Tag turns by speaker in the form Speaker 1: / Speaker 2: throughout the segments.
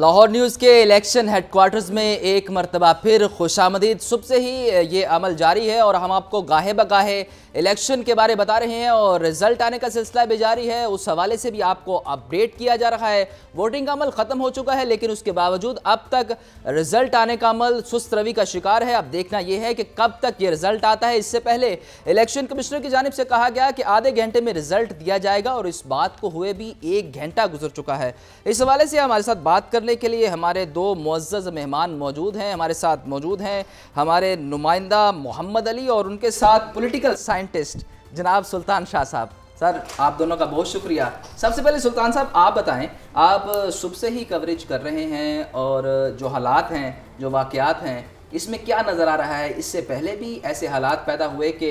Speaker 1: Lahore news के election headquarters में एक मरतबा फिर खुशामदीद सुबह से ही ये अमल जारी है और हम आपको गाहे बगाहे इलेक्शन के बारे बता रहे हैं और रिजल्ट आने का सिलसिला भी जारी है उस हवाले से भी आपको अपडेट किया जा रहा है वोटिंग का अमल ख़त्म हो चुका है लेकिन उसके बावजूद अब तक रिजल्ट आने का अमल सुस्त रवि का शिकार है अब देखना यह है कि कब तक ये रिजल्ट आता है इससे पहले इलेक्शन कमिश्नर की जानब से कहा गया कि आधे घंटे में रिजल्ट दिया जाएगा और इस बात को हुए भी एक घंटा गुजर चुका है इस हवाले से हमारे साथ बात कर करने के लिए हमारे दो मज्ज़ मेहमान मौजूद हैं हमारे साथ मौजूद हैं हमारे नुमाइंदा मोहम्मद अली और उनके साथ पोलिटिकल साइंटिस्ट जनाब सुल्तान शाह साहब सर आप दोनों का बहुत शुक्रिया सबसे पहले सुल्तान साहब आप बताएं आप सुबह से ही कवरेज कर रहे हैं और जो हालात हैं जो वाक़ात हैं इसमें क्या नज़र आ रहा है इससे पहले भी ऐसे हालात पैदा हुए कि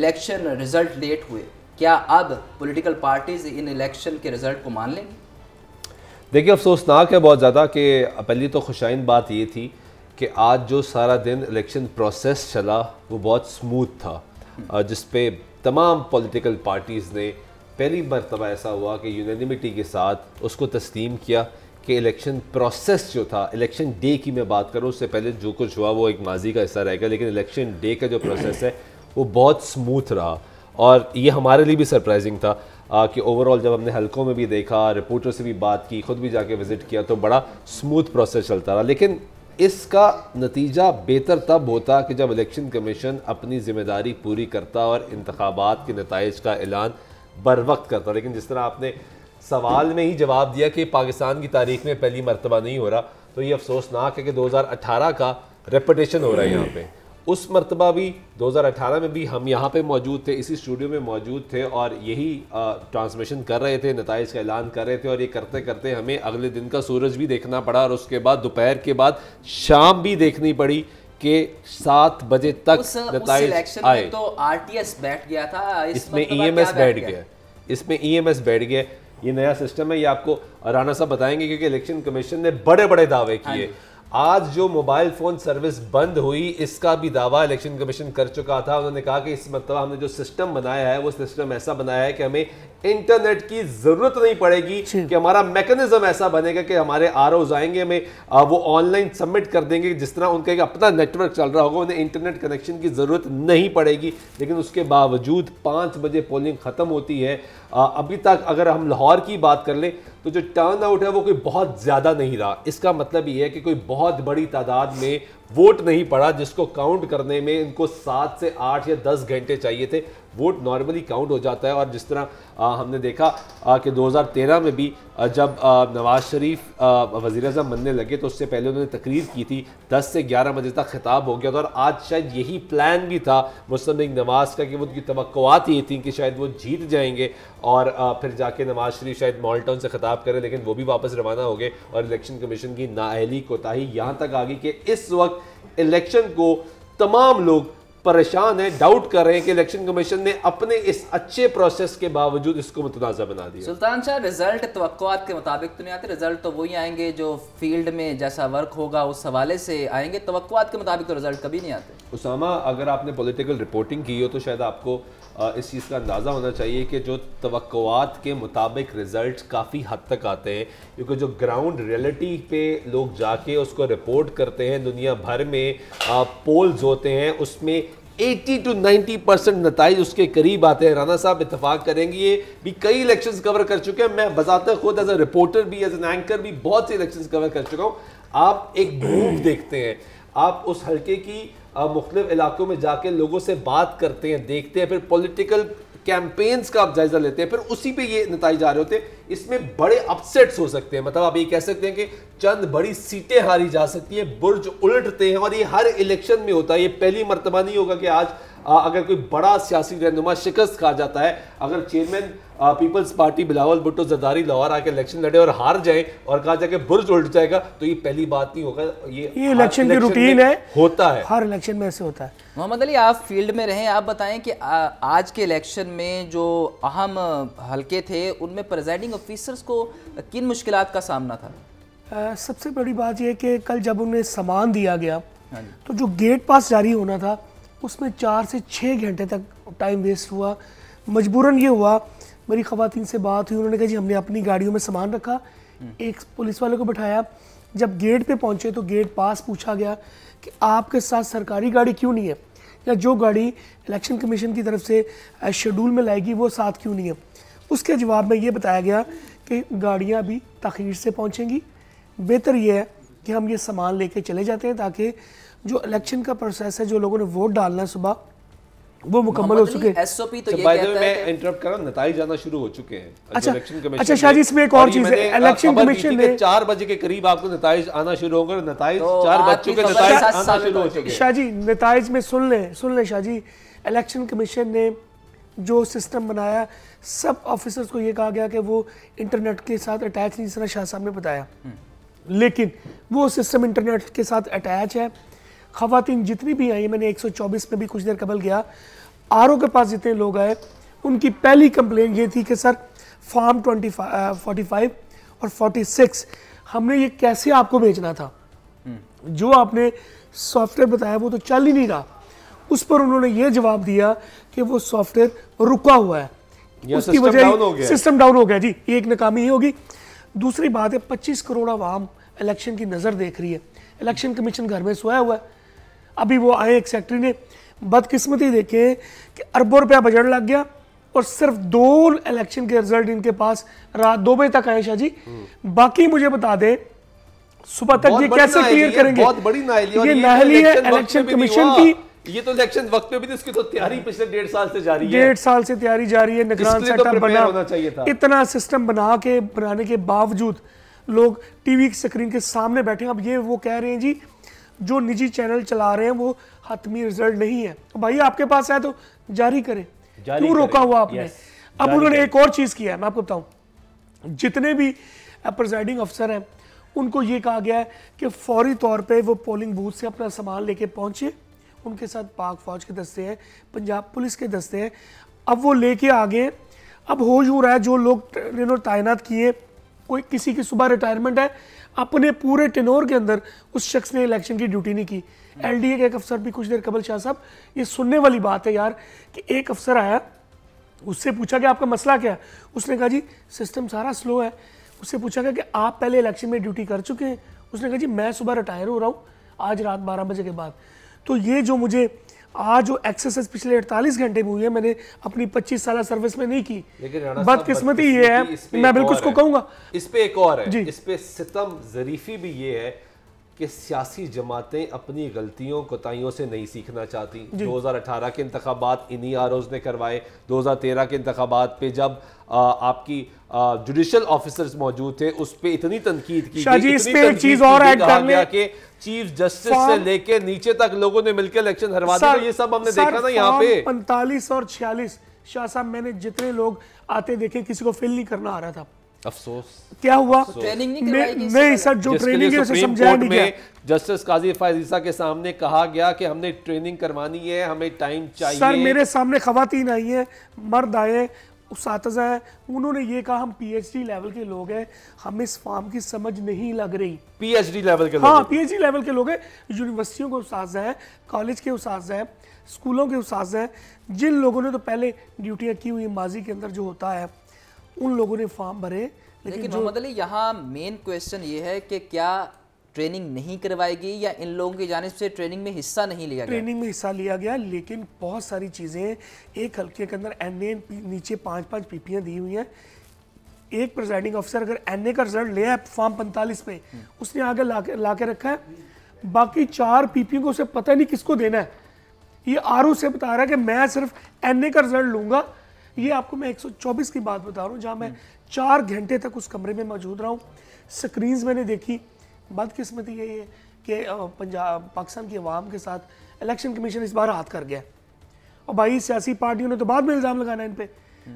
Speaker 1: इलेक्शन रिज़ल्ट लेट हुए क्या अब पॉलिटिकल पार्टीज़ इन इलेक्शन के रिज़ल्ट को मान लेंगी
Speaker 2: देखिए अफसोसनाक है बहुत ज़्यादा कि पहली तो खुशाइन बात ये थी कि आज जो सारा दिन इलेक्शन प्रोसेस चला वो बहुत स्मूथ था जिस पे तमाम पॉलिटिकल पार्टीज़ ने पहली मरतबा ऐसा हुआ कि यूनानिमिटी के साथ उसको तस्लीम किया कि इलेक्शन प्रोसेस जो था इलेक्शन डे की मैं बात करूँ उससे पहले जो कुछ हुआ वो एक माजी का हिस्सा रहेगा लेकिन इलेक्शन डे का जो प्रोसेस है वो बहुत स्मूथ रहा और ये हमारे लिए भी सरप्राइजिंग था कि ओवरऑल जब हमने हलकों में भी देखा रिपोर्टर से भी बात की खुद भी जाके विज़िट किया तो बड़ा स्मूथ प्रोसेस चलता रहा लेकिन इसका नतीजा बेहतर तब होता कि जब इलेक्शन कमीशन अपनी जिम्मेदारी पूरी करता और इंतबात के नतज का ऐलान बर वक्त करता लेकिन जिस तरह आपने सवाल में ही जवाब दिया कि पाकिस्तान की तारीख में पहली मरतबा नहीं हो रहा तो ये अफसोसनाक है कि 2018 का रेपटेशन हो रहा है यहाँ पे उस मरतबा भी 2018 में भी हम यहाँ पे मौजूद थे इसी स्टूडियो में मौजूद थे और यही ट्रांसमिशन कर रहे थे नतज का ऐलान कर रहे थे और ये करते करते हमें अगले दिन का सूरज भी देखना पड़ा और उसके बाद दोपहर के बाद शाम भी देखनी पड़ी के सात बजे तक नतज आए
Speaker 1: तो एस बैठ गया था ई एम एस बैठ गया
Speaker 2: इसमें ई e एस बैठ गया ये नया सिस्टम है ये आपको राना साहब बताएंगे क्योंकि इलेक्शन कमीशन ने बड़े बड़े दावे हाँ किए आज जो मोबाइल फ़ोन सर्विस बंद हुई इसका भी दावा इलेक्शन कमीशन कर चुका था उन्होंने कहा कि इस मतलब हमने जो सिस्टम बनाया है वो सिस्टम ऐसा बनाया है कि हमें इंटरनेट की ज़रूरत नहीं पड़ेगी कि हमारा मैकेनिज्म ऐसा बनेगा कि हमारे आर आएंगे हमें वो ऑनलाइन सबमिट कर देंगे जिस तरह उनका एक अपना नेटवर्क चल रहा होगा उन्हें इंटरनेट कनेक्शन की ज़रूरत नहीं पड़ेगी लेकिन उसके बावजूद पाँच बजे पोलिंग ख़त्म होती है अभी तक अगर हम लाहौर की बात कर लें तो जो टर्न आउट है वो कोई बहुत ज़्यादा नहीं रहा इसका मतलब ये है कि कोई बहुत बड़ी तादाद में वोट नहीं पड़ा जिसको काउंट करने में इनको सात से आठ या दस घंटे चाहिए थे वोट नॉर्मली काउंट हो जाता है और जिस तरह आ, हमने देखा आ, कि 2013 में भी आ, जब नवाज़ शरीफ वज़ी अजम बनने लगे तो उससे पहले उन्होंने तकरीर की थी 10 से 11 बजे तक खिताब हो गया था और आज शायद यही प्लान भी था मुस्लिम लीग नवाज़ का कि वो उनकी तवक़ात ये थी कि शायद वो जीत जाएंगे और फिर जाके नवाज़ शरीफ शायद मॉल टाउन से ख़िताब करें लेकिन वो भी वापस रवाना हो गए और इलेक्शन कमीशन की नाअहली कोताही यहाँ तक आ गई कि इस वक्त इलेक्शन को तमाम लोग परेशान हैं डाउट कर रहे हैं कि इलेक्शन कमीशन ने अपने इस अच्छे प्रोसेस के बावजूद इसको मुतनाज़ा बना दिया
Speaker 1: सुल्तान शाह रिजल्ट तो के मुताबिक तो नहीं आते रिजल्ट तो वही आएंगे जो फील्ड में जैसा वर्क होगा उस हवाले से आएंगे तो के मुताबिक तो रिजल्ट कभी नहीं आते
Speaker 2: उसामा अगर आपने पोलिटिकल रिपोर्टिंग की हो तो शायद आपको इस चीज़ का अंदाज़ा होना चाहिए कि जो तवक़ात के मुताबिक रिज़ल्ट काफ़ी हद तक आते हैं क्योंकि जो ग्राउंड रियलिटी पे लोग जाके उसको रिपोर्ट करते हैं दुनिया भर में पोल्स होते हैं उसमें 80 टू 90 परसेंट नतज उसके करीब आते हैं राना साहब इतफाक करेंगे ये भी कई इलेक्शन कवर कर चुके हैं मैं बजाते खुद एज ए रिपोर्टर भी एज एन एंकर भी बहुत से इलेक्शन कवर कर चुका हूँ आप एक मूव देखते हैं आप उस हल्के की मुख्तलिफ इलाकों में जाके लोगों से बात करते हैं देखते हैं फिर पॉलिटिकल कैंपेन्स का आप जायजा लेते हैं फिर उसी पे ये नतज आ रहे होते हैं इसमें बड़े अपसेट्स हो सकते हैं मतलब आप ये कह सकते हैं कि चंद बड़ी सीटें हारी जा सकती है बुर्ज उलटते हैं और ये हर इलेक्शन में होता है ये पहली मरतबा नहीं होगा कि आज आ, अगर कोई बड़ा सियासी रहनुमा शिकस्त खा जाता है अगर चेयरमैन पीपल्स पार्टी बिलावल भुट्टो जरदारी लाहौर आके इलेक्शन लड़े और हार जाए और कहा जाए बुर्ज उल्ट जाएगा तो ये पहली बात नहीं होगा ये ये इलेक्शन की
Speaker 3: रूटीन है होता है हर इलेक्शन में ऐसे होता है
Speaker 1: मोहम्मद अली आप फील्ड में रहें आप बताएं कि आ, आज के इलेक्शन में जो अहम हल्के थे उनमें प्रेजाइडिंग ऑफिसर्स को किन मुश्किल का सामना था
Speaker 3: आ, सबसे बड़ी बात यह कि कल जब उन्हें सामान दिया गया हाँ तो जो गेट पास जारी होना था उसमें चार से छः घंटे तक टाइम वेस्ट हुआ मजबूरन ये हुआ मेरी खातन से बात हुई उन्होंने कहा जी हमने अपनी गाड़ियों में सामान रखा एक पुलिस वाले को बैठाया जब गेट पे पहुंचे तो गेट पास पूछा गया कि आपके साथ सरकारी गाड़ी क्यों नहीं है या जो गाड़ी इलेक्शन कमीशन की तरफ से शेड्यूल में लाएगी वो साथ क्यों नहीं है उसके जवाब में ये बताया गया कि गाड़ियाँ भी तखीर से पहुँचेंगी बेहतर ये है कि हम ये सामान ले चले जाते हैं ताकि जो इलेक्शन का प्रोसेस है जो लोगों ने वोट डालना है सुबह वो मुकम्मल हो चुके तो
Speaker 1: अच्छा,
Speaker 2: हैं शुरू हो चुके हैं अच्छा इलेक्शन कमीशन शाह इसमें एक और चीज है इलेक्शन कमीशन ने बजे के करीब आपको आना शुरू तो बज चुके
Speaker 3: में सुन सुन इलेक्शन कमीशन ने जो सिस्टम बनाया सब ऑफिसर्स को ये कहा गया कि वो इंटरनेट के साथ अटैच नहीं जिस तरह शाह साहब ने बताया हम्म। लेकिन वो सिस्टम इंटरनेट के साथ अटैच है खातन जितनी भी आई मैंने 124 में भी कुछ देर कबल गया आर के पास जितने लोग आए उनकी पहली कंप्लेन ये थी कि sir form twenty forty five और 46 हमने ये कैसे आपको भेजना था हम्म। जो आपने सॉफ्टवेयर बताया वो तो चल ही नहीं रहा उस पर उन्होंने ये जवाब दिया कि वो सॉफ्टवेयर रुका हुआ है उसकी वजह सिस्टम डाउन हो गया जी एक नाकामी ही होगी दूसरी बात है 25 करोड़ आवाम इलेक्शन की नज़र देख रही है इलेक्शन कमीशन घर में सोया हुआ है अभी वो आए एक सेक्रेटरी ने बदकिस्मती देखे कि अरबों रुपया बजट लग गया और सिर्फ दो इलेक्शन के रिजल्ट इनके पास रात दो बजे तक आए शाह जी हम्म। बाकी मुझे बता दें सुबह तक ये कैसे क्लियर करेंगे बहुत बड़ी नाहली ये नाहली है इलेक्शन कमीशन की
Speaker 2: ये तो इलेक्शन वक्त पे भी इसकी तो तैयारी पिछले डेढ़ साल से जारी है डेढ़ साल
Speaker 3: से तैयारी जारी है निगरान तो सेटअप तो बना होना चाहिए था इतना सिस्टम बना के बनाने के बावजूद लोग टीवी की स्क्रीन के सामने बैठे हैं अब ये वो कह रहे हैं जी जो निजी चैनल चला रहे हैं वो हतमी रिजल्ट नहीं है तो भाई आपके पास है तो जारी करें क्यों रोका हुआ आपने अब उन्होंने एक और चीज़ किया है मैं आपको बताऊं जितने भी प्रेजाइडिंग अफसर हैं उनको ये कहा गया है कि फौरी तौर पे वो पोलिंग बूथ से अपना सामान लेके पहुंचे उनके साथ पाक फौज के दस्ते हैं पंजाब पुलिस के दस्ते हैं अब वो लेके आ गए अब हो यूँ रहा है जो लोग तैनात किए कोई किसी की सुबह रिटायरमेंट है अपने पूरे टेनोर के अंदर उस शख्स ने इलेक्शन की ड्यूटी नहीं की एलडीए के एक अफसर भी कुछ देर कबल शाह साहब ये सुनने वाली बात है यार कि एक अफसर आया उससे पूछा गया आपका मसला क्या है उसने कहा जी सिस्टम सारा स्लो है उससे पूछा गया कि आप पहले इलेक्शन में ड्यूटी कर चुके हैं उसने कहा जी मैं सुबह रिटायर हो रहा हूँ आज रात बारह बजे के बाद तो ये जो मुझे आज जो एक्सरसाइज पिछले अड़तालीस घंटे में हुई है मैंने अपनी पच्चीस साल सर्विस में नहीं की लेकिन बदकिस्मती ये है मैं बिल्कुल उसको कहूंगा
Speaker 2: इस पे एक और है इस पे सितम जरीफी भी ये है कि सियासी जमातें अपनी गलतियों कोताहियों से नहीं सीखना चाहती 2018 के इंतबात इन्हीं आर ने करवाए 2013 के इंतबात पे जब आ, आपकी जुडिशल ऑफिसर्स मौजूद थे उस पर इतनी तनकीद की एक चीज और ऐड कर चीफ जस्टिस से लेके नीचे तक लोगों ने मिलकर इलेक्शन हरवा दिया ये सब हमने देखा ना यहाँ पे
Speaker 3: पैंतालीस और छियालीस शाह साहब मैंने जितने लोग आते देखे किसी को फिल नहीं करना आ रहा था
Speaker 2: अफसोस क्या हुआ ट्रेनिंग
Speaker 3: नहीं नहीं सर जो ट्रेनिंग है उसे समझाया नहीं गया
Speaker 2: जस्टिस काजी फायजीसा के सामने कहा गया कि हमने ट्रेनिंग करवानी है हमें टाइम चाहिए सर मेरे
Speaker 3: सामने आई है मर्द आए उसातजा है उन्होंने ये कहा हम पीएचडी लेवल के लोग हैं हम इस फॉर्म की समझ नहीं लग रही
Speaker 2: पीएचडी लेवल के हाँ
Speaker 3: पी डी लेवल के लोग हैं यूनिवर्सिटियों के उसाजा हैं कॉलेज के उसाजा स्कूलों के उसाजा है जिन लोगों ने तो पहले ड्यूटियाँ की हुई माजी के अंदर जो होता है उन लोगों ने फॉर्म भरे लेकिन, लेकिन मोहम्मद
Speaker 1: अली यहाँ मेन क्वेश्चन ये है कि क्या ट्रेनिंग नहीं करवाएगी या इन लोगों की जानब से ट्रेनिंग में हिस्सा नहीं लिया गया ट्रेनिंग
Speaker 3: में हिस्सा लिया गया लेकिन बहुत सारी चीज़ें एक हल्के के अंदर एन ए नीचे पाँच पाँच पीपियाँ दी हुई हैं एक प्रिजाइडिंग ऑफिसर अगर एन ए का रिजल्ट लिया है फॉर्म पैंतालीस में हम्म। उसने आगे ला के रखा है बाकी चार पीपी को उसे पता नहीं किसको देना है ये आर से बता रहा है कि मैं सिर्फ एन ए का रिजल्ट लूंगा ये आपको मैं 124 की बात बता रहा हूँ जहाँ मैं चार घंटे तक उस कमरे में मौजूद रहा हूँ स्क्रीन्स मैंने देखी बदकिस्मती है कि पंजाब पाकिस्तान की आवाम के साथ इलेक्शन कमीशन इस बार हाथ कर गया और भाई सियासी पार्टियों ने तो बाद में इल्ज़ाम लगाना इन पर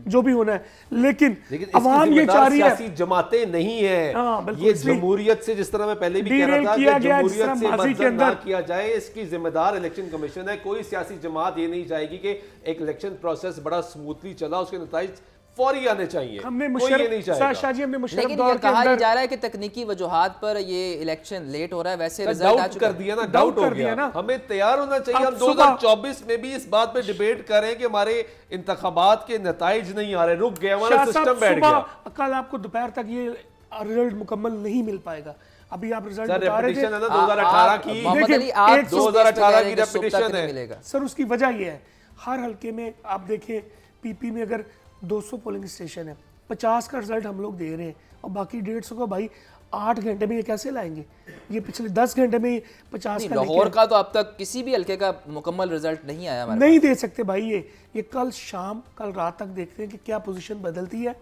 Speaker 3: जो भी होना है लेकिन, लेकिन अवाम ये चाह रही है
Speaker 2: जमाते नहीं है हाँ, ये जमहूरियत से जिस तरह मैं पहले भी कह रहा था किया तरह से के अंदर किया जाए इसकी जिम्मेदार इलेक्शन कमीशन है कोई सियासी जमात ये नहीं चाहेगी कि एक इलेक्शन प्रोसेस बड़ा स्मूथली चला उसके नतज फौरी आने चाहिए हमने शाहजी
Speaker 1: हमने लेकिन दौर कहा अंदर... जा रहा है कि तकनीकी वजूहत पर ये इलेक्शन लेट हो रहा है वैसे रिजल्ट आ कर दिया ना डाउट
Speaker 2: हो गया ना हमें तैयार होना चाहिए हम 2024 में भी इस बात पे डिबेट करें कि हमारे इंतबात के नतज नहीं आ रहे रुक गया हमारा सिस्टम बैठ गया
Speaker 3: कल आपको दोपहर तक ये रिजल्ट मुकम्मल नहीं मिल पाएगा अभी आप रिजल्ट दो हजार अठारह की दो हजार अठारह की रेपिटेशन है सर उसकी वजह यह है हर हल्के में आप देखें पीपी में अगर 200 पोलिंग स्टेशन है 50 का रिजल्ट हम लोग दे रहे हैं और बाकी डेढ़ सौ का भाई आठ घंटे में ये कैसे लाएंगे ये पिछले दस घंटे में पचास का लाहौर
Speaker 1: का तो अब तक किसी भी हल्के का मुकम्मल रिजल्ट नहीं आया नहीं
Speaker 3: दे सकते भाई ये ये कल शाम कल रात तक देखते हैं कि क्या पोजीशन बदलती है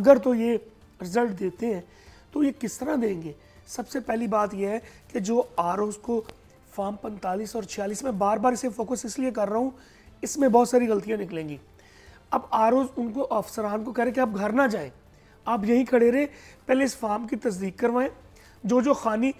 Speaker 3: अगर तो ये रिजल्ट देते हैं तो ये किस तरह देंगे सबसे पहली बात यह है कि जो आर को फॉर्म पैंतालीस और छियालीस में बार बार इसे फोकस इसलिए कर रहा हूँ इसमें बहुत सारी गलतियाँ निकलेंगी अब आर उनको अफसरान को कह रहे कि आप घर ना जाएं आप यहीं खड़े रहे पहले इस फार्म की तस्दीक करवाएं जो जो खानी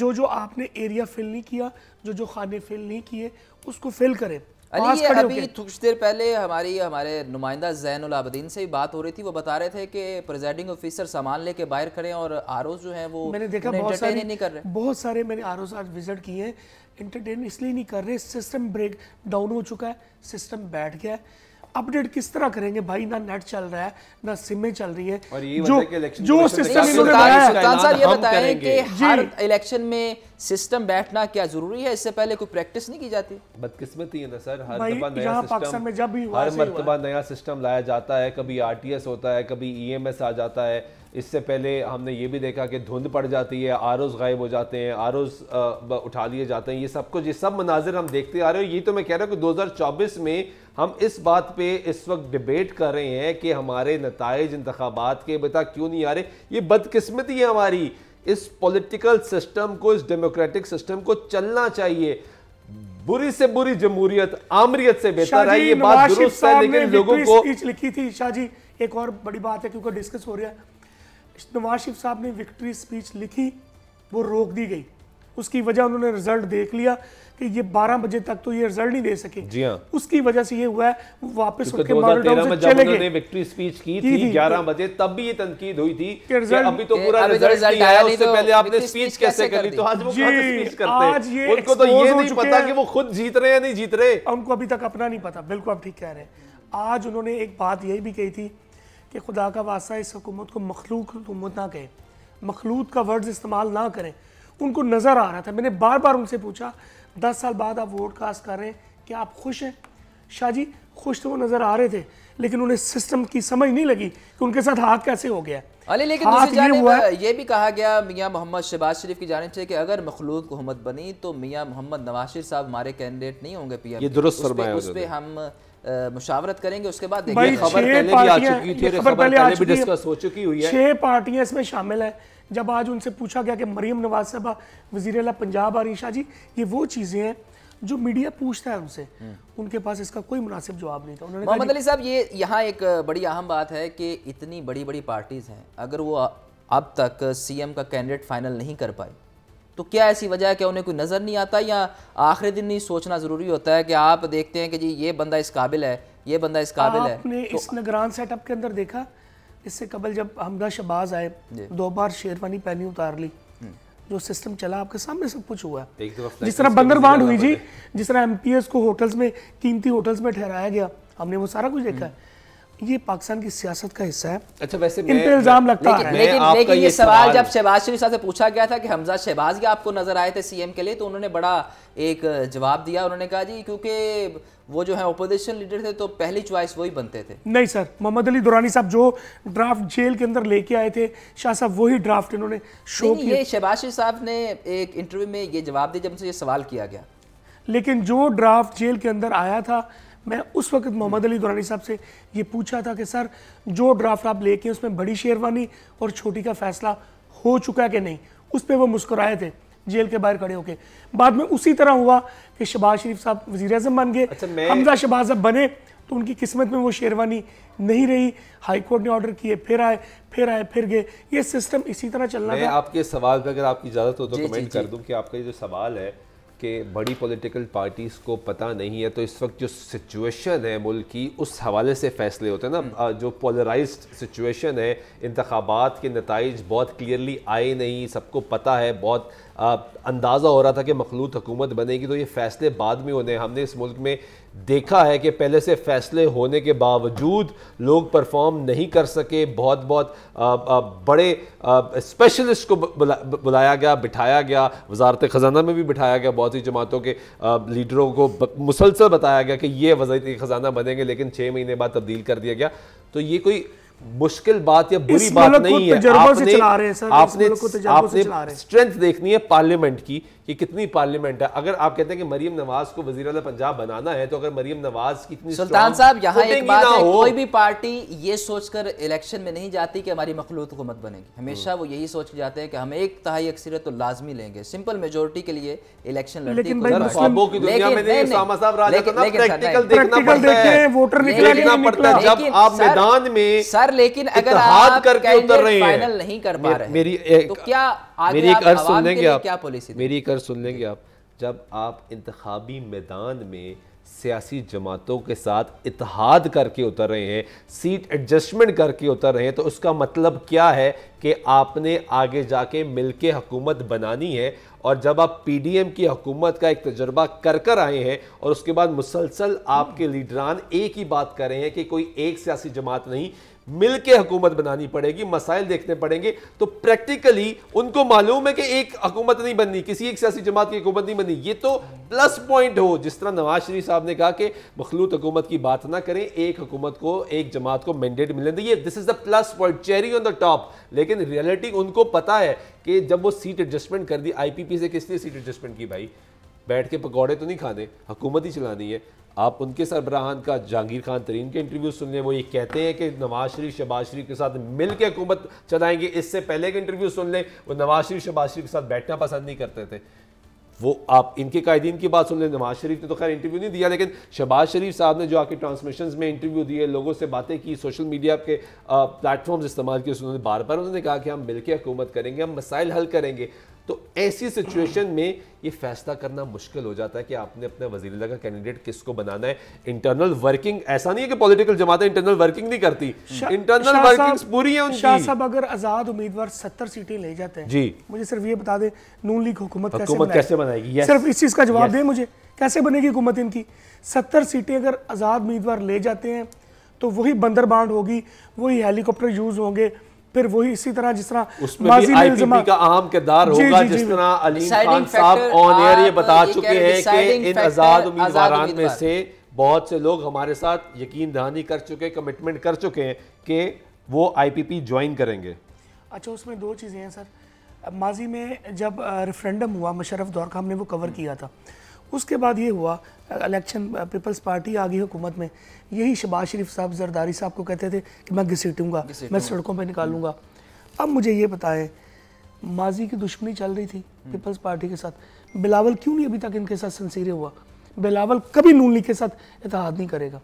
Speaker 3: जो जो आपने एरिया फिल नहीं किया जो जो खाने फिल नहीं किए उसको फिल करें अली ये अभी
Speaker 1: कुछ देर पहले हमारी हमारे नुमाइंदा जैन आबदीन से भी बात हो रही थी वो बता रहे थे कि प्रेजाइडिंग ऑफिसर सामान लेके बाहर खड़े और आर जो है वो मैंने देखा बहुत सारे नहीं कर रहे
Speaker 3: बहुत सारे मैंने आर आज विजिट किए हैं इंटरटेन इसलिए नहीं कर रहे सिस्टम ब्रेक डाउन हो चुका है सिस्टम बैठ गया है अपडेट किस तरह करेंगे भाई ना नेट चल रहा है ना सिमें चल रही है और ये जो जो सिस्टम इन्होंने बनाया है सुल्तान साहब ये बताएं कि हर
Speaker 1: इलेक्शन में सिस्टम बैठना क्या जरूरी है इससे पहले कोई प्रैक्टिस नहीं की जाती
Speaker 2: बदकिस्मती है ना सर हर दफा नया सिस्टम में जब भी हर मरतबा नया सिस्टम लाया जाता है कभी आरटीएस होता है कभी ईएमएस e आ जाता है इससे पहले हमने ये भी देखा कि धुंध पड़ जाती है आर गायब हो जाते हैं आर उठा लिए जाते हैं ये सब कुछ ये सब मनाजिर हम देखते आ रहे हैं ये तो मैं कह रहा हूँ कि 2024 में हम इस बात पे इस वक्त डिबेट कर रहे हैं कि हमारे नतज इंतबात के बता क्यों नहीं आ रहे ये बदकिस्मती है हमारी इस पॉलिटिकल सिस्टम को इस डेमोक्रेटिक सिस्टम को चलना चाहिए बुरी से बुरी जमहूरियत आमरीत से बेहतर है ये बात दुरुस्त है लेकिन लोगों को स्पीच
Speaker 3: लिखी थी शाहजी एक और बड़ी बात है क्योंकि डिस्कस हो रहा है नवाज शिफ साहब ने विक्ट्री स्पीच लिखी वो रोक दी गई उसकी वजह उन्होंने रिजल्ट देख लिया कि ये 12 बजे तक तो ये रिजल्ट नहीं दे सके जी हाँ उसकी वजह से ये हुआ है वापस उठ के से चले गए
Speaker 2: विक्ट्री स्पीच की थी, थी 11 बजे तब भी ये तनकीद हुई थी कि रिजल्ट अभी तो पूरा रिजल्ट नहीं आया उससे तो पहले आपने स्पीच कैसे करी तो आज वो स्पीच करते हैं उनको तो ये नहीं पता कि
Speaker 3: वो खुद जीत रहे या नहीं जीत रहे उनको अभी तक अपना नहीं पता बिल्कुल आप ठीक कह रहे हैं आज उन्होंने एक बात यही भी कही थी कि खुदा का वास्ता इस हुकूमत को मखलूक हुकूमत ना कहे मखलूत का वर्ड इस्तेमाल ना करें उनको नज़र आ रहा था मैंने बार बार उनसे पूछा दस साल बाद आप वोट कास्ट कर रहे हैं क्या आप खुश हैं शाह जी खुश तो वो नज़र आ रहे थे लेकिन उन्हें सिस्टम की समझ नहीं लगी कि उनके साथ हाथ कैसे हो गया अली लेकिन हाँ ये, हुआ
Speaker 1: ये भी कहा गया मियाँ मोहम्मद शहबाज शरीफ की जानब से कि अगर मखलूक हुकूमत बनी तो मियाँ मोहम्मद नवाज शरीफ साहब हमारे कैंडिडेट नहीं होंगे पी ये दुरुस्त उस पर हम मुशावरत करेंगे उसके बाद खबर पहले भी आ चुकी थी खबर पहले भी डिस्कस हो चुकी हुई है छह
Speaker 3: पार्टियां इसमें शामिल है जब आज उनसे पूछा गया कि मरीम नवाज साहबा वजीर अला पंजाब और ईशा जी ये वो चीज़ें हैं जो मीडिया पूछता है उनसे उनके पास इसका कोई मुनासिब जवाब नहीं था उन्होंने मोहम्मद अली
Speaker 1: साहब ये यहाँ एक बड़ी अहम बात है कि इतनी बड़ी बड़ी पार्टीज़ हैं अगर वो अब तक सी का कैंडिडेट फाइनल नहीं कर पाए तो क्या ऐसी वजह है कि उन्हें कोई नज़र नहीं आता या आखिरी दिन नहीं सोचना ज़रूरी होता है कि आप देखते हैं कि जी ये बंदा इस काबिल है ये बंदा इस काबिल है आपने तो इस
Speaker 3: नगरान सेटअप के अंदर देखा इससे कबल जब हमदा शबाज आए दो बार शेरवानी पहनी उतार ली हम्म। जो सिस्टम चला आपके सामने सब कुछ हुआ जिस तरह बंदरबांड हुई जी जिस तरह एम को होटल्स में कीमती होटल्स में ठहराया गया हमने वो सारा कुछ देखा है ये पाकिस्तान की सियासत का हिस्सा है अच्छा वैसे इन पे इल्जाम लगता लेकिन, है लेकिन, लेकिन, लेकिन ये सवाल जब
Speaker 1: शहबाज शरीफ साहब से पूछा गया था कि हमजा शहबाज क्या आपको नजर आए थे सीएम के लिए तो उन्होंने बड़ा एक जवाब दिया उन्होंने कहा जी क्योंकि वो जो है ओपोजिशन लीडर थे तो पहली चॉइस वही बनते थे
Speaker 3: नहीं सर मोहम्मद अली दुरानी साहब जो ड्राफ्ट जेल के अंदर लेके आए थे शाह साहब
Speaker 1: वही ड्राफ्ट इन्होंने शो किया शहबाज शरीफ साहब ने एक इंटरव्यू में ये जवाब दिया जब उनसे ये सवाल किया गया
Speaker 3: लेकिन जो ड्राफ्ट जेल के अंदर आया था मैं उस वक्त मोहम्मद अली दुरानी साहब से ये पूछा था कि सर जो ड्राफ्ट आप लेके उसमें बड़ी शेरवानी और छोटी का फैसला हो चुका कि नहीं उस पर वो मुस्कुराए थे जेल के बाहर खड़े होके बाद में उसी तरह हुआ कि शहबाज शरीफ साहब वजी अजम बन गए अच्छा, हमजा शहबाज साहब बने तो उनकी किस्मत में वो शेरवानी नहीं रही हाई कोर्ट ने ऑर्डर किए फिर आए फिर आए फिर गए ये सिस्टम इसी तरह चलना मैं
Speaker 2: आपके सवाल पे अगर आपकी इजाज़त हो तो कमेंट कर दूं कि आपका ये जो सवाल है कि बड़ी पॉलिटिकल पार्टीज़ को पता नहीं है तो इस वक्त जो सिचुएशन है मुल्क की उस हवाले से फ़ैसले होते हैं ना हम्म। जो पोलराइज सिचुएशन है इंतबात के नतज बहुत क्लियरली आए नहीं सबको पता है बहुत अंदाज़ा हो रहा था कि मखलूत हुकूमत बनेगी तो ये फ़ैसले बाद में होने हमने इस मुल्क में देखा है कि पहले से फैसले होने के बावजूद लोग परफॉर्म नहीं कर सके बहुत बहुत आ, आ, बड़े स्पेशलिस्ट को बुला, बुलाया गया बिठाया गया वजारत ख़जाना में भी बिठाया गया बहुत सी जमातों के आ, लीडरों को ब, मुसलसल बताया गया कि ये वजारत ख़जाना बनेंगे लेकिन छः महीने बाद तब्दील कर दिया गया तो ये कोई मुश्किल बात या बुरी बात नहीं है आपने, आपने, आपने स्ट्रेंथ देखनी है पार्लियामेंट की कि कितनी पार्लियामेंट है अगर आप कहते हैं कि मरीम नवाज को वजीर अला पंजाब बनाना है तो अगर मरीम नवाज की सुल्तान साहब यहाँ एक बात है कोई
Speaker 1: भी पार्टी ये सोचकर इलेक्शन में नहीं जाती कि हमारी मखलूत हुकूमत बनेगी हमेशा हम्म। वो यही सोच के जाते हैं कि हम एक तहाई अक्सरियत तो लाजमी लेंगे सिंपल मेजोरिटी के लिए इलेक्शन लेकिन अगर फाइनल नहीं कर पा रहे तो क्या मेरी एक अर्ज सुन लेंगे आप क्या
Speaker 2: पॉलिसी मेरी एक अर्ज सुन लेंगे आप जब आप इंतबी मैदान में सियासी जमातों के साथ इतिहाद करके उतर रहे हैं सीट एडजस्टमेंट करके उतर रहे हैं तो उसका मतलब क्या है कि आपने आगे जाके मिल के हकूमत बनानी है और जब आप पी डी एम की हकूमत का एक तजर्बा कर कर आए हैं और उसके बाद मुसलसल आपके लीडरान एक ही बात कर रहे हैं कि कोई एक सियासी जमात नहीं मिल के हकूमत बनानी पड़ेगी मसाइल देखने पड़ेंगे तो प्रैक्टिकली उनको मालूम है कि एक हकूमत नहीं बननी किसी एक सियासी जमात की हुकूमत नहीं बननी ये तो प्लस पॉइंट हो जिस तरह नवाज शरीफ साहब ने कहा कि मखलूत हुकूमत की बात ना करें एक हकूमत को एक जमात को मैंडेट मिलने दिए this is the plus point cherry on the top लेकिन रियलिटी उनको पता है कि जब वो सीट एडजस्टमेंट कर दी आई पी पी से किसने सीट एडजस्टमेंट की भाई बैठ के पकौड़े तो नहीं खाने हुकूमत ही चलानी है आप उनके सरबराहान का जहांगीर खान तरीन के इंटरव्यू सुन लें वो ये कहते हैं कि नवाज शरीफ शबाज शरीफ के साथ मिल के हुकूमत चलाएंगे इससे पहले के इंटरव्यू सुन लें वो नवाज शरीफ शबाज शरीफ के साथ बैठना पसंद नहीं करते थे वो आप इनके कायदीन की बात सुन लें नवाज शरीफ ने तो खैर इंटरव्यू नहीं दिया लेकिन शबाज शरीफ साहब ने जो आके ट्रांसमिशन में इंटरव्यू दिए लोगों से बातें की सोशल मीडिया के प्लेटफॉर्म्स इस्तेमाल किए उन्होंने बार बार उन्होंने कहा कि हम मिलकर हुकूमत करेंगे हम मसाइल हल करेंगे तो ऐसी सिचुएशन में ये फैसला करना मुश्किल हो जाता है कि आपने अपने वजीर का कैंडिडेट किसको बनाना है इंटरनल वर्किंग ऐसा नहीं है कि पॉलिटिकल जमातें इंटरनल वर्किंग नहीं करती इंटरनल वर्किंग पूरी है उनकी शाह साहब
Speaker 3: अगर आजाद उम्मीदवार सत्तर सीटें ले जाते हैं जी मुझे सिर्फ ये बता दे नून लीग हुकूमत कैसे, कैसे बनाएगी सिर्फ इस चीज का जवाब दे मुझे कैसे बनेगी हुकूमत इनकी सत्तर सीटें अगर आजाद उम्मीदवार ले जाते हैं तो वही बंदर बांड होगी वही हेलीकॉप्टर यूज होंगे फिर वही इसी तरह जिस तरह माजी में का
Speaker 2: अहम किरदार होगा जिस तरह अलीम खान साहब ऑन एयर ये हाँ, बता तो चुके हैं कि इन आजाद उम्मीदवारों में से बहुत से लोग हमारे साथ यकीन दहानी कर चुके कमिटमेंट कर चुके हैं कि वो आईपीपी ज्वाइन करेंगे
Speaker 3: अच्छा उसमें दो चीज़ें हैं सर माजी में जब रेफरेंडम हुआ मशरफ दौर का हमने वो कवर किया था उसके बाद ये हुआ इलेक्शन पीपल्स पार्टी आ गई हुकूमत में यही शबाज शरीफ साहब जरदारी साहब को कहते थे कि मैं घसीटूंगा मैं सड़कों पर निकालूंगा अब मुझे ये बताएं माजी की दुश्मनी चल रही थी पीपल्स हम्म। पार्टी के साथ बिलावल क्यों नहीं अभी तक इनके साथ सनसीरे हुआ बिलावल कभी नून लीग के साथ इतिहाद नहीं करेगा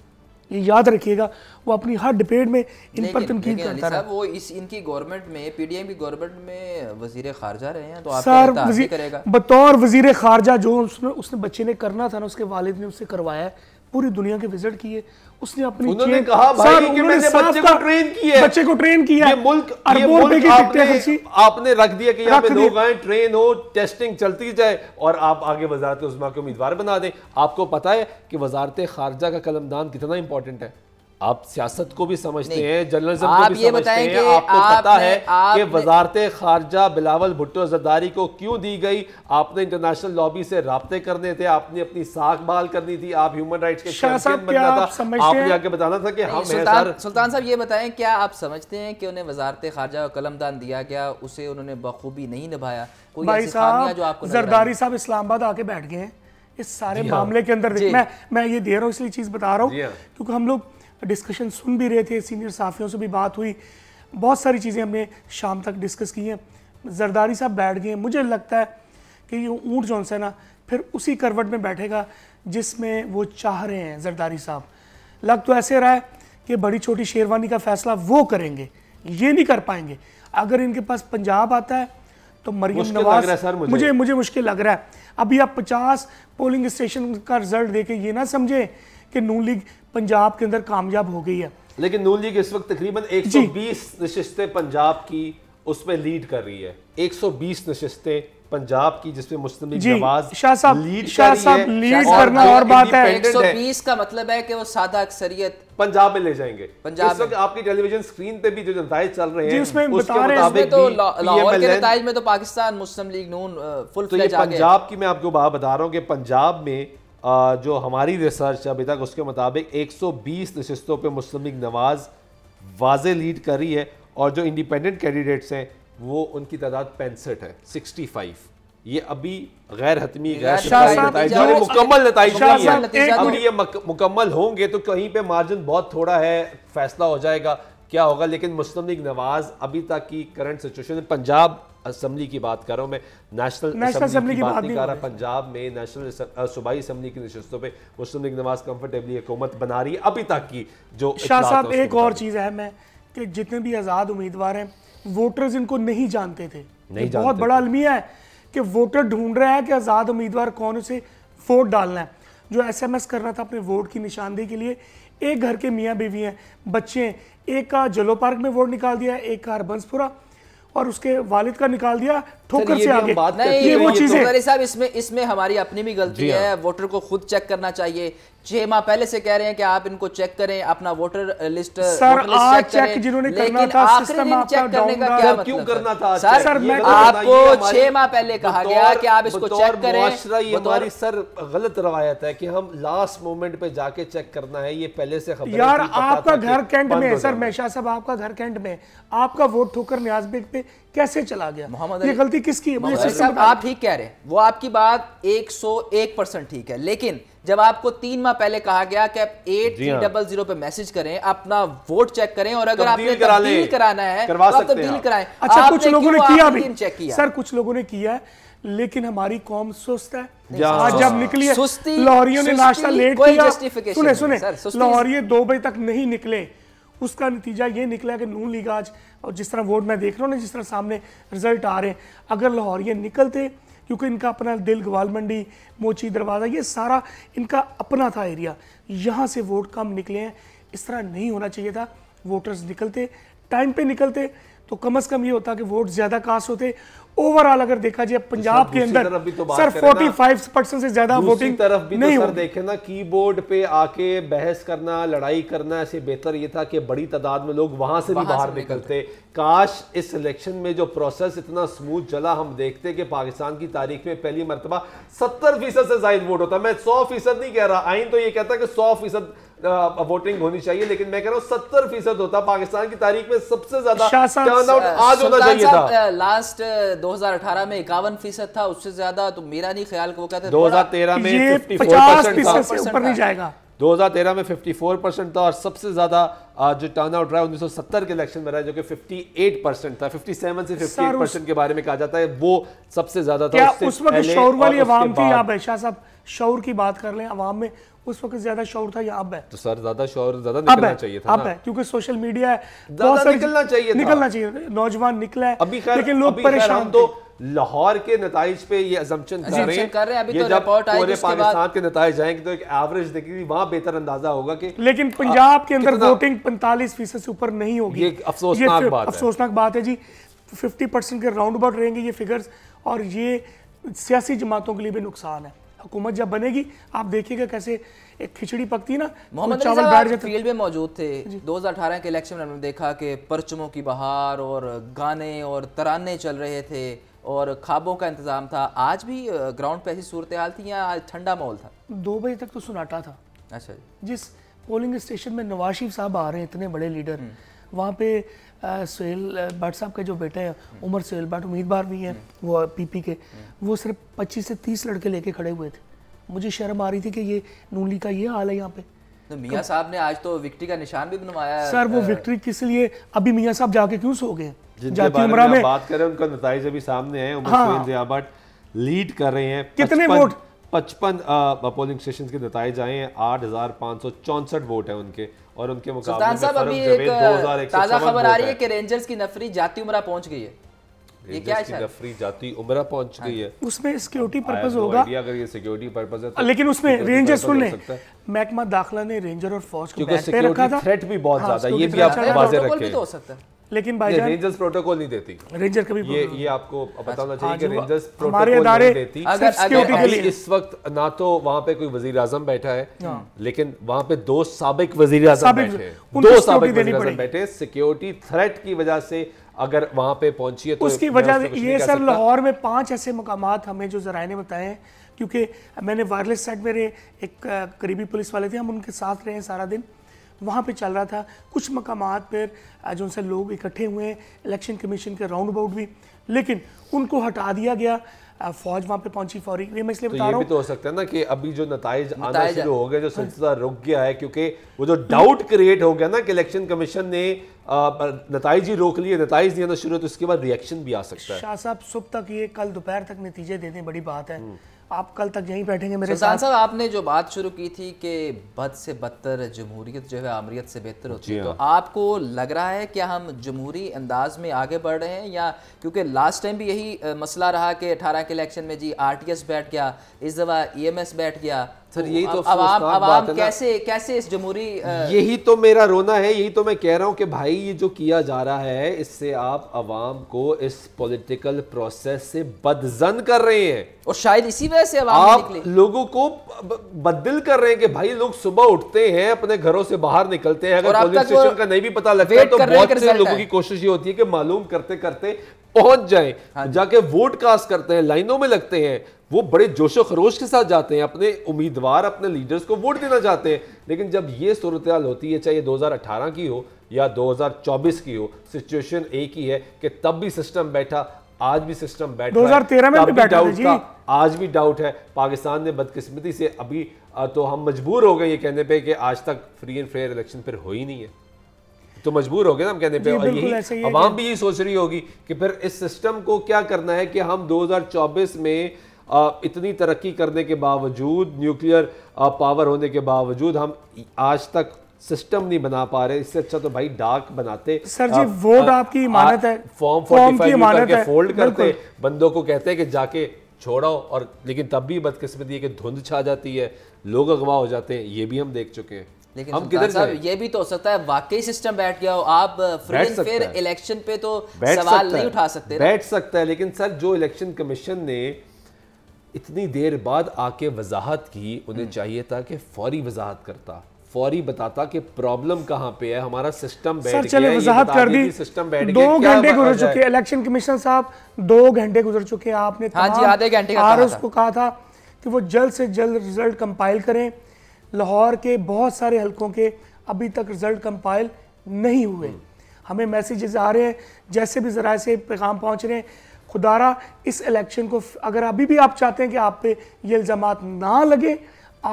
Speaker 3: ये याद रखिएगा वो अपनी हर डिबेट में इन पर तनकीद करता रहा
Speaker 1: वो इस इनकी गवर्नमेंट में पीडीएम की गवर्नमेंट में वजीर खारजा रहे हैं तो आप सर वजी, करेगा बतौर वजीर
Speaker 3: खारजा जो उसने उसने बच्चे ने करना था ना उसके वालिद ने उससे करवाया पूरी दुनिया के विजिट किए उसने अपनी उन्होंने कहा भाई कि मैंने बच्चे को ट्रेन किया है बच्चे को ट्रेन किया ये मुल्क की टिकटें आपने,
Speaker 2: आपने रख दिया कि यहां पे लोग आए ट्रेन हो टेस्टिंग चलती जाए और आप आगे वजारत उजमा के उम्मीदवार बना दें आपको पता है कि वजारत खारजा का कलमदान कितना इंपॉर्टेंट है आप सियासत को भी समझते हैं जर्नलिज्म को भी समझते हैं आपको आप पता है कि वजारत खारजा बिलावल भुट्टो जरदारी को क्यों दी गई आपने इंटरनेशनल लॉबी से रबते करने थे आपने अपनी साख बाल करनी थी आप ह्यूमन राइट्स के बनना था आपने आगे बताना था कि
Speaker 1: हम सुल्तान साहब ये बताएं क्या आप समझते हैं कि उन्हें वजारत खारजा का कलमदान दिया गया उसे उन्होंने बखूबी नहीं निभाया कोई ऐसी खामियां जो आपको जरदारी
Speaker 3: साहब इस्लामाबाद आके बैठ गए इस सारे हाँ। मामले के अंदर मैं मैं ये दे रहा हूँ इसलिए चीज़ बता रहा हूँ हाँ। क्योंकि हम लोग डिस्कशन सुन भी रहे थे सीनियर साफियों से भी बात हुई बहुत सारी चीज़ें हमने शाम तक डिस्कस की हैं जरदारी साहब बैठ गए मुझे लगता है कि ये ऊँट जो है ना फिर उसी करवट में बैठेगा जिसमें वो चाह रहे हैं जरदारी साहब लग तो ऐसे रहा है कि बड़ी छोटी शेरवानी का फैसला वो करेंगे ये नहीं कर पाएंगे अगर इनके पास पंजाब आता है तो मरियम नवाज मुझे।, मुझे मुझे मुश्किल लग रहा है अभी आप पचास पोलिंग स्टेशन का रिजल्ट देखें ये ना समझें कि नू लीग पंजाब के अंदर कामयाब हो गई है
Speaker 2: लेकिन नून लीग इस वक्त तकरीबन 120 नशिस्तें पंजाब की उसमें लीड कर रही है 120 नशिस्तें पंजाब की जिसमें मुस्लिम नवाज
Speaker 3: शाह साहब लीड शाह
Speaker 2: साहब लीड करना और बात है 120
Speaker 1: का मतलब है कि वो सादा अक्सरियत पंजाब में
Speaker 2: ले जाएंगे पंजाब में आपकी टेलीविजन स्क्रीन पे भी जो नतज चल रहे हैं उसमें बता रहे हैं तो लाहौर के नतज
Speaker 1: में तो पाकिस्तान मुस्लिम लीग नून फुल तो पंजाब
Speaker 2: की मैं आपको बात बता रहा हूँ कि पंजाब में जो हमारी रिसर्च अभी तक उसके मुताबिक 120 नशस्तों पे मुस्लिम लीग नवाज़ वाज लीड कर रही है और जो इंडिपेंडेंट कैंडिडेट्स हैं वो उनकी तादाद पैंसठ है 65 ये अभी गैर हतमी गैर मुकम्मल नतज अभी ये मुकम्मल होंगे तो कहीं पर मार्जिन बहुत थोड़ा है फैसला हो जाएगा क्या होगा लेकिन मुस्लिम लीग नवाज अभी तक की करंट सिचुएशन पंजाब असम्बली की बात कर रहा हूँ मैं नेशनल नेशनल असम्बली की, की बात नहीं कर रहा पंजाब में नेशनल सूबाई असम्बली की नशस्तों पे मुस्लिम लीग नवाज कंफर्टेबली हुकूमत बना रही है अभी तक की जो शाह साहब एक और
Speaker 3: चीज़ है मैं कि जितने भी आज़ाद उम्मीदवार हैं वोटर्स इनको नहीं जानते थे नहीं बहुत बड़ा अलमिया है कि वोटर ढूंढ रहा है कि आज़ाद उम्मीदवार कौन उसे वोट डालना है जो एस एस एम कर रहा था अपने वोट की निशानदेही के लिए एक घर के मियाँ बीवी हैं बच्चे हैं एक का जलो पार्क में वोट निकाल दिया एक का हरबंसपुरा और उसके वालिद का निकाल दिया ठोकर से आगे बात ये, ये वो चीजें तो
Speaker 1: साहब इसमें इसमें हमारी अपनी भी गलती हाँ। है वोटर को खुद चेक करना चाहिए छह माह पहले से कह रहे हैं कि आप इनको चेक करें अपना वोटर लिस्ट सर आज चेक जिन्होंने करना था सिस्टम चेक करने का क्या मतलब क्यों करना था सर सर मैं तो तो आपको छह माह पहले कहा गया कि आप इसको चेक करें हमारी सर
Speaker 2: गलत रवायत है कि हम लास्ट मोमेंट पे जाके चेक करना है ये पहले से खबर यार आपका
Speaker 3: घर कैंट में सर मेशा साहब आपका घर कैंट में आपका वोट ठोकर न्याज बेग पे कैसे
Speaker 1: चला गया मोहम्मद ये गलती
Speaker 3: किसकी है आप
Speaker 1: ठीक कह रहे हैं वो आपकी बात एक परसेंट ठीक है लेकिन जब आपको तीन माह पहले कहा गया कि आप एट थ्री डबल जीरो पे मैसेज करें अपना वोट चेक करें और अगर आपने करा कराना है करवा तो आप तब्दील कराएं अच्छा कुछ लोगों ने किया भी चेक किया सर
Speaker 3: कुछ लोगों ने किया लेकिन हमारी कौम सुस्त है आज जब निकली है लाहौरियों ने नाश्ता लेट किया सुने सुने लाहौरिये दो बजे तक नहीं निकले उसका नतीजा ये निकला कि नून लीग आज और जिस तरह वोट मैं देख रहा हूँ ना जिस तरह सामने रिजल्ट आ रहे हैं अगर लाहौरिये निकलते क्योंकि इनका अपना दिल ग्वाल मंडी मोची दरवाज़ा ये सारा इनका अपना था एरिया यहाँ से वोट कम निकले हैं इस तरह नहीं होना चाहिए था वोटर्स निकलते टाइम पे निकलते तो कम अज कम ये होता कि वोट ज्यादा कास्ट होते ओवरऑल अगर देखा जाए पंजाब के अंदर तो सर 45 परसेंट से ज्यादा वोटिंग तरफ भी तो नहीं तो सर
Speaker 2: देखे ना कीबोर्ड पे आके बहस करना लड़ाई करना ऐसे बेहतर ये था कि बड़ी तादाद में लोग वहां से भी बाहर निकलते काश इस इलेक्शन में जो प्रोसेस इतना स्मूथ चला हम देखते कि पाकिस्तान की तारीख में पहली मरतबा सत्तर फीसद से जायद वोट होता मैं सौ फीसद नहीं कह रहा आइन तो ये कहता कि सौ फीसद वोटिंग होनी चाहिए लेकिन मैं कह रहा हूँ सत्तर फीसद होता पाकिस्तान की तारीख में सबसे ज्यादा टर्न आज होना चाहिए था
Speaker 1: लास्ट 2018 में इक्यावन फीसद था उससे ज्यादा तो मेरा नहीं ख्याल को कहते 2013
Speaker 2: में 54 ऊपर नहीं जाएगा 2013 में 54 परसेंट था और सबसे ज्यादा जो टर्न आउट रहा है 1970 के इलेक्शन में रहा है जो कि 58 परसेंट था 57 से 58 परसेंट के बारे में कहा जाता है वो सबसे ज्यादा था उस वक्त शौर वाली आवाम थी आप
Speaker 3: शाह साहब शौर की बात कर लें आवाम में उस वक्त ज्यादा शोर था या अब है
Speaker 2: तो सर ज्यादा शोर ज्यादा निकलना चाहिए था अब है
Speaker 3: क्योंकि सोशल मीडिया है निकलना चाहिए निकलना चाहिए नौजवान निकला है अभी लेकिन लोग परेशान तो
Speaker 2: लाहौर के नतज पे ये अजम्पन कर रहे हैं अभी रिपोर्ट तो पूरे पाकिस्तान के नतज आएंगे तो एक एवरेज देखेगी वहां बेहतर अंदाजा होगा कि
Speaker 3: लेकिन पंजाब के अंदर वोटिंग पैंतालीस फीसद से ऊपर नहीं होगी ये अफसोसनाक बात अफसोसनाक बात है जी फिफ्टी परसेंट के राउंड अबाउट रहेंगे ये फिगर्स और ये सियासी जमातों के लिए भी नुकसान है हुकूमत जब बनेगी आप देखिएगा कैसे एक खिचड़ी पकती ना तो मोहम्मद चावल बैठ जाते
Speaker 1: फील्ड में मौजूद थे 2018 के इलेक्शन में हमने देखा कि परचमों की बहार और गाने और तराने चल रहे थे और खाबों का इंतजाम था आज भी ग्राउंड पे ऐसी सूरत हाल थी या आज ठंडा माहौल था
Speaker 3: दो बजे तक तो सुनाटा था अच्छा जिस पोलिंग स्टेशन में नवाज शरीफ साहब आ रहे हैं इतने बड़े लीडर हम्म। वहाँ पे सुहेल भट्ट साहब के जो बेटे हैं उमर सुहेल भट्ट उम्मीदवार भी हैं वो पीपी के वो सिर्फ पच्चीस से तीस लड़के लेके खड़े हुए थे मुझे शर्म आ रही थी कि ये नूली का ये हाल है यहाँ पे
Speaker 1: तो मियाँ साहब ने आज तो विक्ट्री का निशान भी बनवाया सर वो
Speaker 3: विक्ट्री किस लिए अभी मियाँ साहब जाके क्यों सो गए
Speaker 1: बात करें उनका
Speaker 2: नतज अभी सामने आए उमर हाँ। जिया भट्ट लीड कर रहे हैं कितने वोट पचपन पोलिंग स्टेशन के नतज आए हैं आठ हजार पाँच सौ चौंसठ वोट है उनके और उनके मुकाबले साहब अभी एक ताज़ा खबर आ रही है
Speaker 1: कि रेंजर्स की नफरी जाती उम्र पहुंच गई है ये क्या है
Speaker 2: नफरी जाती उम्रा पहुंच गई है हाँ।
Speaker 1: उसमें सिक्योरिटी तो पर्पज होगा
Speaker 2: अगर ये सिक्योरिटी पर्पज है तो लेकिन उसमें रेंजर सुन ले
Speaker 3: महकमा दाखिला ने रेंजर और फौज को रखा था थ्रेट भी बहुत हाँ, ज्यादा ये भी आप वाजे रखें लेकिन भाईजान
Speaker 2: रेंजर्स प्रोटोकॉल नहीं देती रेंजर कभी ये ये आपको बताना चाहिए कि रेंजर्स प्रोटोकॉल नहीं देती अगर, अगर के लिए इस वक्त ना तो वहाँ पे कोई वजीर आजम बैठा है हाँ। लेकिन वहाँ पे दो सबक वजीर आजम बैठे दो सबक वजीर आजम बैठे सिक्योरिटी थ्रेट की वजह से अगर वहाँ पे पहुंची है तो उसकी वजह ये सर लाहौर
Speaker 3: में पांच ऐसे मकाम हमें जो जराये ने बताए हैं क्योंकि मैंने वायरलेस साइड मेरे एक करीबी पुलिस वाले थे हम उनके साथ रहे हैं सारा दिन वहाँ पे चल रहा था कुछ मकाम पर जो से लोग इकट्ठे हुए इलेक्शन कमीशन के राउंड अबाउट भी लेकिन उनको हटा दिया गया फौज वहाँ पे पहुंची फौरी ये मैं इसलिए तो बता रहा हूँ
Speaker 2: तो हो सकता है ना कि अभी जो नतज आना शुरू हो गया जो सिलसिला रुक गया है क्योंकि वो जो डाउट क्रिएट हो गया ना कि इलेक्शन कमीशन ने नतज ही रोक लिए नतज नहीं आना शुरू तो उसके बाद रिएक्शन भी आ सकता
Speaker 3: है शाह साहब सुबह तक ये कल दोपहर तक नतीजे दे दें बड़ी बात है हम्म। आप कल तक यहीं बैठेंगे मेरे साथ साहब
Speaker 1: आपने जो बात शुरू की थी कि बद से बदतर जमहूरियत जो है आमरीत से बेहतर होती है तो हाँ। आपको लग रहा है क्या हम जमहूरी अंदाज में आगे बढ़ रहे हैं या क्योंकि लास्ट टाइम भी यही मसला रहा कि अठारह के इलेक्शन में जी आर बैठ गया इस दफ़ा ई e बैठ गया सर यही तो अब आप, अब आप कैसे कैसे इस जमहूरी यही
Speaker 2: तो मेरा रोना है यही तो मैं कह रहा हूँ कि भाई ये जो किया जा रहा है इससे आप आवाम को इस पॉलिटिकल प्रोसेस से बदजन कर रहे हैं और शायद इसी वजह से आप लोगों को बदल कर रहे हैं कि भाई लोग सुबह उठते हैं अपने घरों से बाहर निकलते हैं अगर पुलिस स्टेशन का नहीं भी पता लगता है तो बहुत से लोगों की कोशिश ये होती है कि मालूम करते करते पहुंच जाए हाँ जाके वोट कास्ट करते हैं लाइनों में लगते हैं वो बड़े जोशो खरोश के साथ जाते हैं अपने उम्मीदवार अपने लीडर्स को वोट देना चाहते हैं लेकिन जब ये सूरत होती है चाहे 2018 की हो या 2024 की हो सिचुएशन एक ही है कि तब भी सिस्टम बैठा आज भी सिस्टम बैठा 2013 में भी बैठा जी आज भी डाउट है पाकिस्तान ने बदकिस्मती से अभी तो हम मजबूर हो गए ये कहने पर कि आज तक फ्री एंड फेयर इलेक्शन फिर हो ही नहीं है तो मजबूर हो गए ना हम कहने पे यही आवाम भी यही सोच रही होगी कि फिर इस सिस्टम को क्या करना है कि हम 2024 में इतनी तरक्की करने के बावजूद न्यूक्लियर पावर होने के बावजूद हम आज तक सिस्टम नहीं बना पा रहे इससे अच्छा तो भाई डाक बनाते सर जी वोट आपकी इमानत है फॉर्म फॉर्म की इमानत है फोल्ड करते बंदों को कहते हैं कि जाके छोड़ो और लेकिन तब भी बदकिस्मती है कि धुंध छा जाती है लोग अगवा हो जाते हैं ये भी हम देख चुके हैं लेकिन हम किधर साहब
Speaker 1: ये भी तो हो सकता है वाकई सिस्टम बैठ गया हो आप फिर इलेक्शन पे तो सवाल नहीं उठा सकते बैठ
Speaker 2: सकता है लेकिन सर जो इलेक्शन कमीशन ने इतनी देर बाद आके वजाहत की उन्हें हम्म। चाहिए था कि फौरी वजाहत करता फौरी बताता कि प्रॉब्लम कहाँ पे है हमारा सिस्टम सर चले वजाहत कर दी सिस्टम बैठ गया दो घंटे गुजर चुके हैं
Speaker 3: इलेक्शन कमीशन साहब दो घंटे गुजर चुके हैं आपने हाँ जी आधे घंटे का आर को कहा था कि वो जल्द से जल्द रिजल्ट कंपाइल करें लाहौर के बहुत सारे हलकों के अभी तक रिजल्ट कंपाइल नहीं हुए हम्म। हमें मैसेजेस आ रहे हैं जैसे भी जरा से पैगाम पहुँच रहे हैं खुदारा इस इलेक्शन को अगर अभी भी आप चाहते हैं कि आप पे ये इल्ज़ाम ना लगे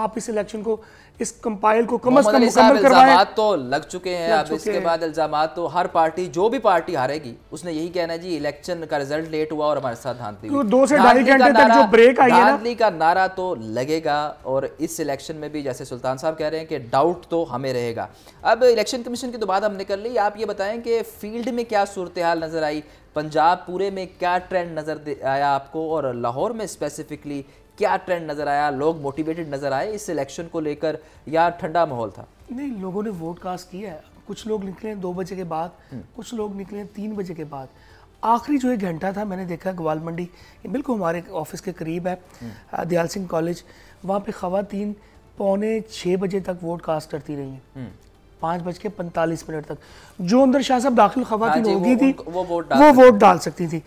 Speaker 3: आप इस इलेक्शन को इस कंपाइल को कम से कम मुकम्मल करवाएं
Speaker 1: तो लग चुके हैं अब चुके इसके बाद इल्जाम तो हर पार्टी जो भी पार्टी हारेगी उसने यही कहना है जी इलेक्शन का रिजल्ट लेट हुआ और हमारे साथ धांधली तो दो से ढाई घंटे तक जो ब्रेक आई है धांधली का नारा तो लगेगा और इस इलेक्शन में भी जैसे सुल्तान साहब कह रहे हैं कि डाउट तो हमें रहेगा अब इलेक्शन कमीशन की तो बात हमने कर ली आप ये बताएं कि फील्ड में क्या सूरत हाल नजर आई पंजाब पूरे में क्या ट्रेंड नजर आया आपको और लाहौर में स्पेसिफिकली क्या ट्रेंड नज़र आया लोग मोटिवेटेड नज़र आए इस इलेक्शन को लेकर या ठंडा माहौल था
Speaker 3: नहीं लोगों ने वोट कास्ट किया है कुछ लोग निकले दो बजे के बाद हम्म। कुछ लोग निकले तीन बजे के बाद आखिरी जो एक घंटा था मैंने देखा ग्वाल मंडी बिल्कुल हमारे ऑफिस के करीब है हम्म। दयाल सिंह कॉलेज वहाँ पे खातन पौने छः बजे तक वोट कास्ट करती रही हैं हम्म। पाँच बज के पैंतालीस मिनट तक जो अंदर शाह साहब दाखिल खातन हाँ होगी थी वो,
Speaker 1: वोट
Speaker 3: डाल सकती थी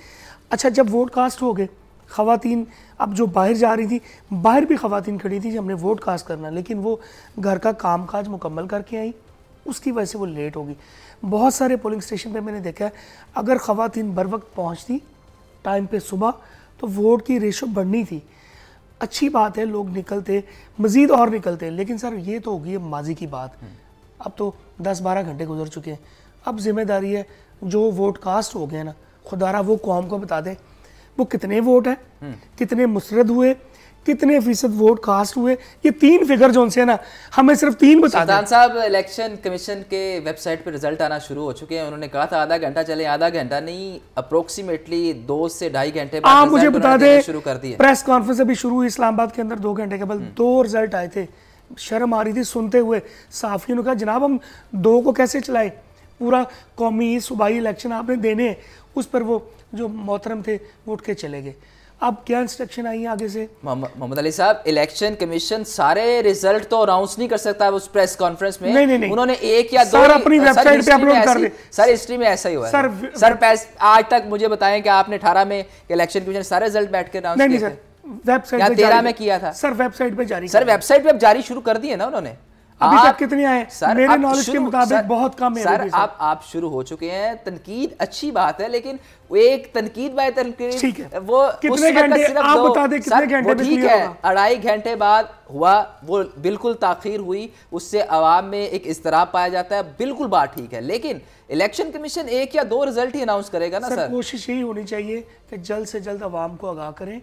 Speaker 3: अच्छा जब वोट कास्ट हो गए खातन अब जो बाहर जा रही थी बाहर भी खातन खड़ी थी जो हमने वोट कास्ट करना लेकिन वो घर का काम काज मुकम्मल करके आई उसकी वजह से वो लेट होगी बहुत सारे पोलिंग स्टेशन पे मैंने देखा है अगर ख़वान बर वक्त पहुँचती टाइम पे सुबह तो वोट की रेशो बढ़नी थी अच्छी बात है लोग निकलते मज़ीद और निकलते लेकिन सर ये तो होगी अब माजी की बात हम्म। अब तो 10-12 घंटे गुजर चुके हैं अब जिम्मेदारी है जो वोट कास्ट हो गए ना खुदारा वो कौम को बता दें वो कितने वोट है हम्म। कितने मुस्रद हुए कितने फीसद वोट कास्ट हुए ये तीन फिगर जो उनसे है ना हमें सिर्फ तीन बता
Speaker 1: साहब इलेक्शन कमीशन के वेबसाइट पे रिजल्ट आना शुरू हो चुके हैं उन्होंने कहा था आधा घंटा चले आधा घंटा नहीं अप्रोक्सीमेटली दो से ढाई घंटे आप मुझे बता दें शुरू कर दिए प्रेस
Speaker 3: कॉन्फ्रेंस अभी शुरू हुई इस्लामाबाद के अंदर दो घंटे के बाद हम्म। दो रिजल्ट आए थे शर्म आ रही थी सुनते हुए साफियों ने कहा जनाब हम दो को कैसे चलाए पूरा कौमी सूबाई इलेक्शन आपने देने उस पर वो जो मोहतरम थे वो उठ के चले गए अब क्या इंस्ट्रक्शन आई है आगे से
Speaker 1: मोहम्मद अली साहब इलेक्शन कमीशन सारे रिजल्ट तो अनाउंस नहीं कर सकता उस प्रेस कॉन्फ्रेंस में नहीं, नहीं, उन्होंने एक या दो अपनी वेबसाइट पे अपलोड कर दे सर हिस्ट्री में ऐसा ही हुआ सर सर आज तक मुझे बताएं कि आपने अठारह में इलेक्शन कमीशन सारे रिजल्ट बैठ के अनाउंस किए थे
Speaker 3: वेबसाइट तेरह में
Speaker 1: किया था सर वेबसाइट पे जारी सर वेबसाइट पे जारी शुरू कर दिए ना उन्होंने अभी आप, तक कितनी
Speaker 3: आए सर, मेरे नॉलेज के मुताबिक बहुत कम है सर आप
Speaker 1: आप शुरू हो चुके हैं तनकीद अच्छी बात है लेकिन एक तनकीद बाय तनकीद ठीक है वो कितने घंटे आप बता कितने घंटे ठीक है अढ़ाई घंटे बाद हुआ वो बिल्कुल ताखीर हुई उससे आवाम में एक इसतराब पाया जाता है बिल्कुल बात ठीक है लेकिन इलेक्शन कमीशन एक या दो रिजल्ट ही अनाउंस करेगा ना सर,
Speaker 3: कोशिश यही होनी चाहिए कि जल्द से जल्द आवाम को आगाह करें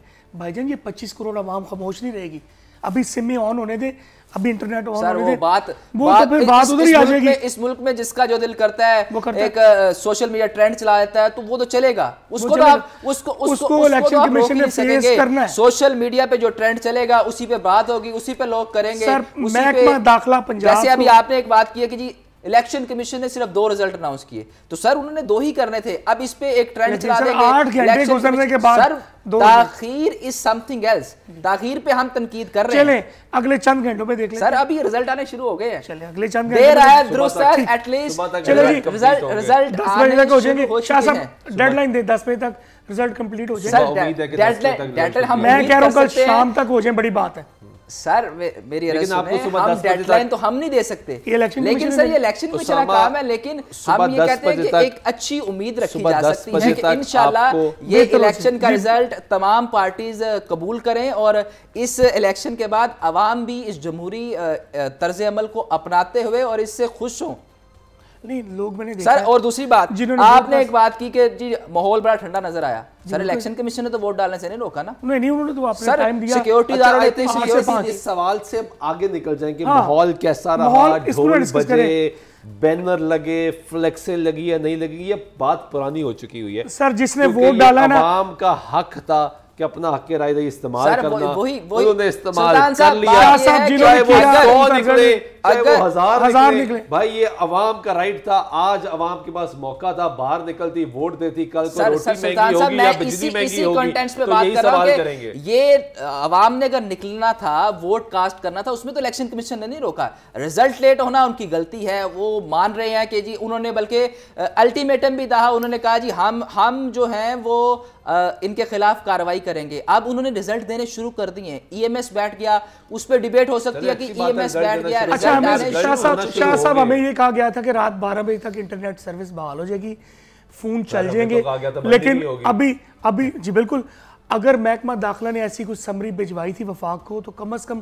Speaker 3: भाईजान ये 25 करोड़ आवाम खामोश नहीं रहेगी अभी सिम ऑन होने दे अभी इंटरनेट ऑन होने वो दे बात वो तो बात, तो फिर बात उधर ही आ जाएगी
Speaker 1: इस मुल्क में जिसका जो दिल करता है वो करता एक है। सोशल मीडिया ट्रेंड चला देता है तो वो तो चलेगा उसको तो आप उसको उसको इलेक्शन तो कमीशन ने फेस करना है सोशल मीडिया पे जो ट्रेंड चलेगा उसी पे बात होगी उसी पे लोग करेंगे सर महकमा दाखला पंजाब जैसे अभी आपने एक बात की है कि जी इलेक्शन कमीशन ने सिर्फ दो रिजल्ट अनाउंस किए तो सर उन्होंने दो ही करने थे अब इस पे एक ट्रेंड चला देंगे आठ गुजरने के बाद सर ताखीर इज समथिंग एल्स ताखीर पे हम तनकीद कर रहे हैं अगले चंद घंटों में देख लेते हैं सर अभी रिजल्ट आने शुरू हो गए हैं चले अगले चंद घंटे देर आया दुरुस्त सर एटलीस्ट चलो जी रिजल्ट आने तक हो जाएंगे शाह साहब
Speaker 3: डेडलाइन दे 10 बजे तक रिजल्ट
Speaker 1: कंप्लीट हो जाएगा उम्मीद है कि डेडलाइन हम मैं कह रहा हूं कल शाम
Speaker 3: तक हो जाए बड़ी बात है
Speaker 1: सर मेरी लेकिन आपको सुबह हम डेडलाइन तो हम नहीं दे सकते लेकिन सर ये इलेक्शन में चला काम है लेकिन हम ये कहते हैं कि एक अच्छी उम्मीद रखी जा सकती है कि इनशाला ये इलेक्शन तो का रिजल्ट तमाम पार्टीज कबूल करें और इस इलेक्शन के बाद आवाम भी इस जमहूरी तर्ज अमल को अपनाते हुए और इससे खुश हों
Speaker 3: नहीं लोग मैंने देखा सर और दूसरी
Speaker 1: बात आपने एक बात की कि जी माहौल बड़ा ठंडा नजर आया सर इलेक्शन कमीशन ने तो वोट डालने से नहीं रोका ना नहीं नहीं उन्होंने तो टाइम दिया सिक्योरिटी अच्छा, आ रही इस सवाल
Speaker 2: से आगे निकल जाए कि हाँ। माहौल कैसा रहा बजे बैनर लगे फ्लेक्से लगी या नहीं लगी ये बात पुरानी हो चुकी हुई है सर जिसने वोट डाला ना का हक था कि अपना हक राय इस्तेमाल करना वो वो ही, ही, उन्होंने इस्तेमाल कर लिया चाहे वो सौ निकले चाहे वो हजार, हजार निकले, निकले भाई ये अवाम का राइट था आज अवाम के पास मौका था बाहर निकलती वोट देती कल को रोटी महंगी होगी या बिजली महंगी होगी तो यही सवाल करेंगे
Speaker 1: ये अवाम ने अगर निकलना था वोट कास्ट करना था उसमें तो इलेक्शन कमीशन ने नहीं रोका रिजल्ट लेट होना उनकी गलती है वो मान रहे हैं कि जी उन्होंने बल्कि अल्टीमेटम भी दहा उन्होंने कहा जी हम हम जो हैं वो इनके खिलाफ कार्रवाई करेंगे अब उन्होंने रिजल्ट देने शुरू कर दिए ईएमएस बैठ गया उस पर डिबेट हो सकती है कि ईएमएस बैठ e गया शाह साहब हमें
Speaker 3: ये कहा गया था कि रात बारह बजे तक इंटरनेट सर्विस बहाल हो जाएगी फोन चल तो जाएंगे लेकिन अभी अभी जी बिल्कुल अगर महकमा दाखिला ने ऐसी कुछ समरी भिजवाई थी वफाक को तो कम अज़ कम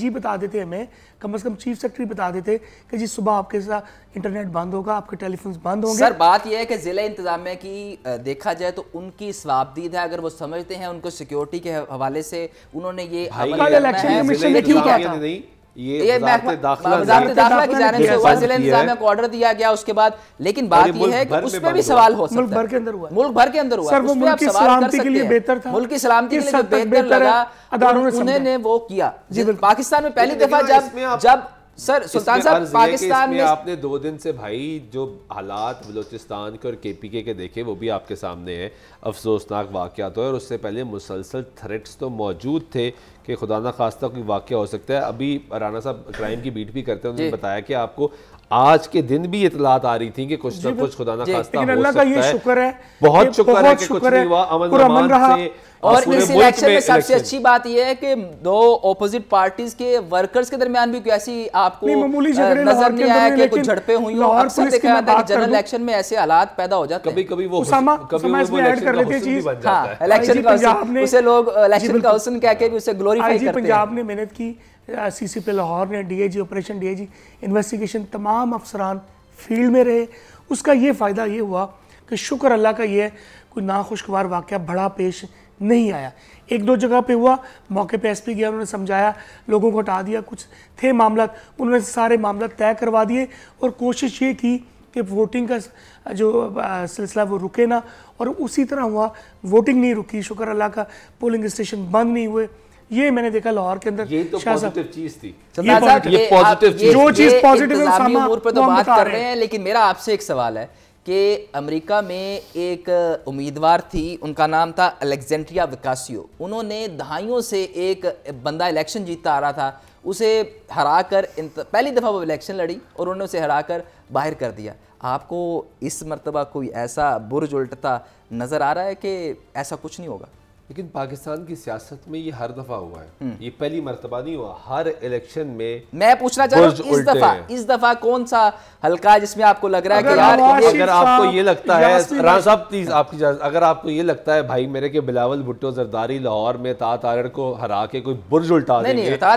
Speaker 3: जी बता देते हमें कम अज़ कम चीफ सेक्रेटरी बता देते कि जी सुबह आपके साथ इंटरनेट बंद होगा आपके टेलीफोन बंद होंगे सर
Speaker 1: बात यह है कि ज़िला इंतजामिया की देखा जाए तो उनकी स्वाबदीद है अगर वो समझते हैं उनको सिक्योरिटी के हवाले से उन्होंने ये इलेक्शन कमीशन ने ठीक ये ऑर्डर दिया गया उसके बाद लेकिन बात यह है कि उस पर भी सवाल हो सकता भर के अंदर मुल्क भर के अंदर हुआ सर वो मुल्क की सलामती के लिए बेहतर था मुल्क की सलामती के लिए बेहतर लगा ने वो किया पाकिस्तान में पहली दफा जब जब सर सुल्तान साहब पाकिस्तान में आपने
Speaker 2: दो दिन से भाई जो हालात बलोचिस्तान के और पी के देखे वो भी आपके सामने है अफसोसनाक है और उससे पहले मुसलसल थ्रेट्स तो मौजूद थे कि खुदा ना खास्ता कोई वाक़ हो सकता है अभी राना साहब क्राइम की बीट भी करते हैं उन्होंने बताया कि आपको आज के दिन भी इतलात आ रही थी कि कुछ ना तो कुछ खुदा ना खास्ता हो सकता ये शुक्र है बहुत शुक्र है कि कुछ हुआ अमन रहा और इस इलेक्शन में सबसे अच्छी
Speaker 1: बात यह है कि दो ओपोजिट पार्टीज के वर्कर्स के दरमियान भी ऐसी आपको नजर नहीं आया कि कुछ झड़पें हुई जनरल इलेक्शन में ऐसे हालात पैदा हो जाते कभी कभी वो कभी वो इलेक्शन का हाँ, उसे लोग इलेक्शन का कह के भी उसे ग्लोरीफाई पंजाब ने मेहनत की
Speaker 3: सी सी पे लाहौर ने D I G operation D I G investigation तमाम अफसरान फील्ड में रहे उसका ये फ़ायदा ये हुआ कि शुक्र अल्लाह का ये कोई नाखुशगवार वाक़ बड़ा पेश नहीं आया एक दो जगह पे हुआ मौके पे एसपी गया उन्होंने समझाया लोगों को हटा दिया कुछ थे मामला उन्होंने सारे मामला तय करवा दिए और कोशिश ये की कि वोटिंग का जो सिलसिला वो रुके ना और उसी तरह हुआ वोटिंग नहीं रुकी शुक्र अल्लाह का पोलिंग स्टेशन बंद नहीं हुए ये मैंने देखा लाहौर के अंदर तो
Speaker 1: जो चीज पॉजिटिव तो बात कर रहे हैं लेकिन मेरा आपसे एक सवाल है कि अमेरिका में एक उम्मीदवार थी उनका नाम था अलेक्जेंड्रिया विकासियो उन्होंने दहाइयों से एक बंदा इलेक्शन जीतता आ रहा था उसे हरा कर पहली दफ़ा वो इलेक्शन लड़ी और उन्होंने उसे हरा कर बाहर कर दिया आपको इस मरतबा कोई ऐसा बुरज उल्टता नज़र आ रहा है कि ऐसा कुछ नहीं होगा लेकिन पाकिस्तान की सियासत में ये हर दफा हुआ है हम्म। ये पहली मरतबा नहीं हुआ हर
Speaker 2: इलेक्शन में मैं पूछना चाह रहा हूँ इस दफा
Speaker 1: इस दफा कौन सा हल्का है जिसमें आपको लग रहा है कि यार अगर आपको ये लगता है राम
Speaker 2: साहब प्लीज आपकी अगर आपको ये लगता है भाई मेरे के बिलावल भुट्टो जरदारी लाहौर में तात आरण को हरा के कोई बुर्ज उल्टा देंगे तो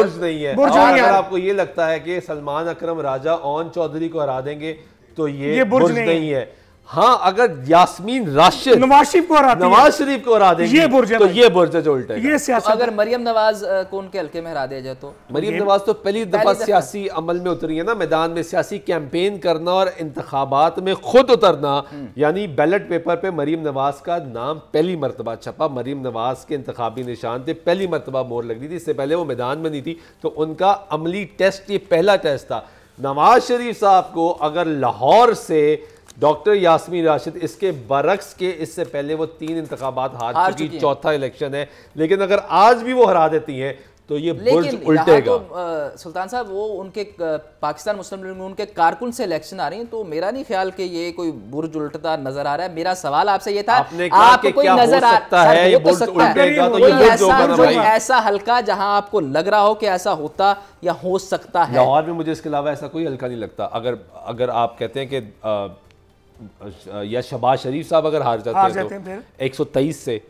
Speaker 2: बुर्ज नहीं है अगर आपको ये लगता है कि सलमान अक्रम राजा ओन चौधरी को हरा देंगे तो ये बुर्ज नहीं है हाँ अगर यासमीन राशि नवाज शरीफ को हरा नवाज शरीफ को हरा दे ये बुर्ज तो ये बुर्ज जो उल्टा ये सियासत तो अगर
Speaker 1: मरियम नवाज को उनके हल्के में हरा दिया जाए तो मरियम नवाज तो पहली दफा सियासी अमल में उतरी है ना
Speaker 2: मैदान में सियासी कैंपेन करना और इंतबात में खुद उतरना हम्म। यानी बैलेट पेपर पे मरीम नवाज का नाम पहली मरतबा छपा मरीम नवाज के इंतबी निशान थे पहली मरतबा मोर लग रही थी इससे पहले वो मैदान में नहीं थी तो उनका अमली टेस्ट ये पहला टेस्ट था नवाज शरीफ साहब को अगर लाहौर से डॉक्टर यासमी राशिद इसके बरक्स के इससे पहले वो तीन इंतबात हार, चुकी चौथा इलेक्शन है लेकिन अगर आज भी वो हरा देती हैं तो ये बुर्ज उल्टेगा
Speaker 1: तो, सुल्तान साहब वो उनके पाकिस्तान मुस्लिम लीग में उनके कारकुन से इलेक्शन आ रही है तो मेरा नहीं ख्याल कि ये कोई बुर्ज उल्टता नजर आ रहा है मेरा सवाल आपसे ये था आपने आपको कोई क्या नजर आ सकता है ये बुर्ज उल्टेगा तो ये ऐसा हल्का जहां आपको लग रहा हो कि ऐसा होता या हो सकता है और भी मुझे इसके अलावा ऐसा
Speaker 2: कोई हल्का नहीं लगता अगर अगर आप कहते हैं कि या शबाज शरीफ साहब अगर हार जाते, हार तो जाते हैं तो एक सौ तेईस से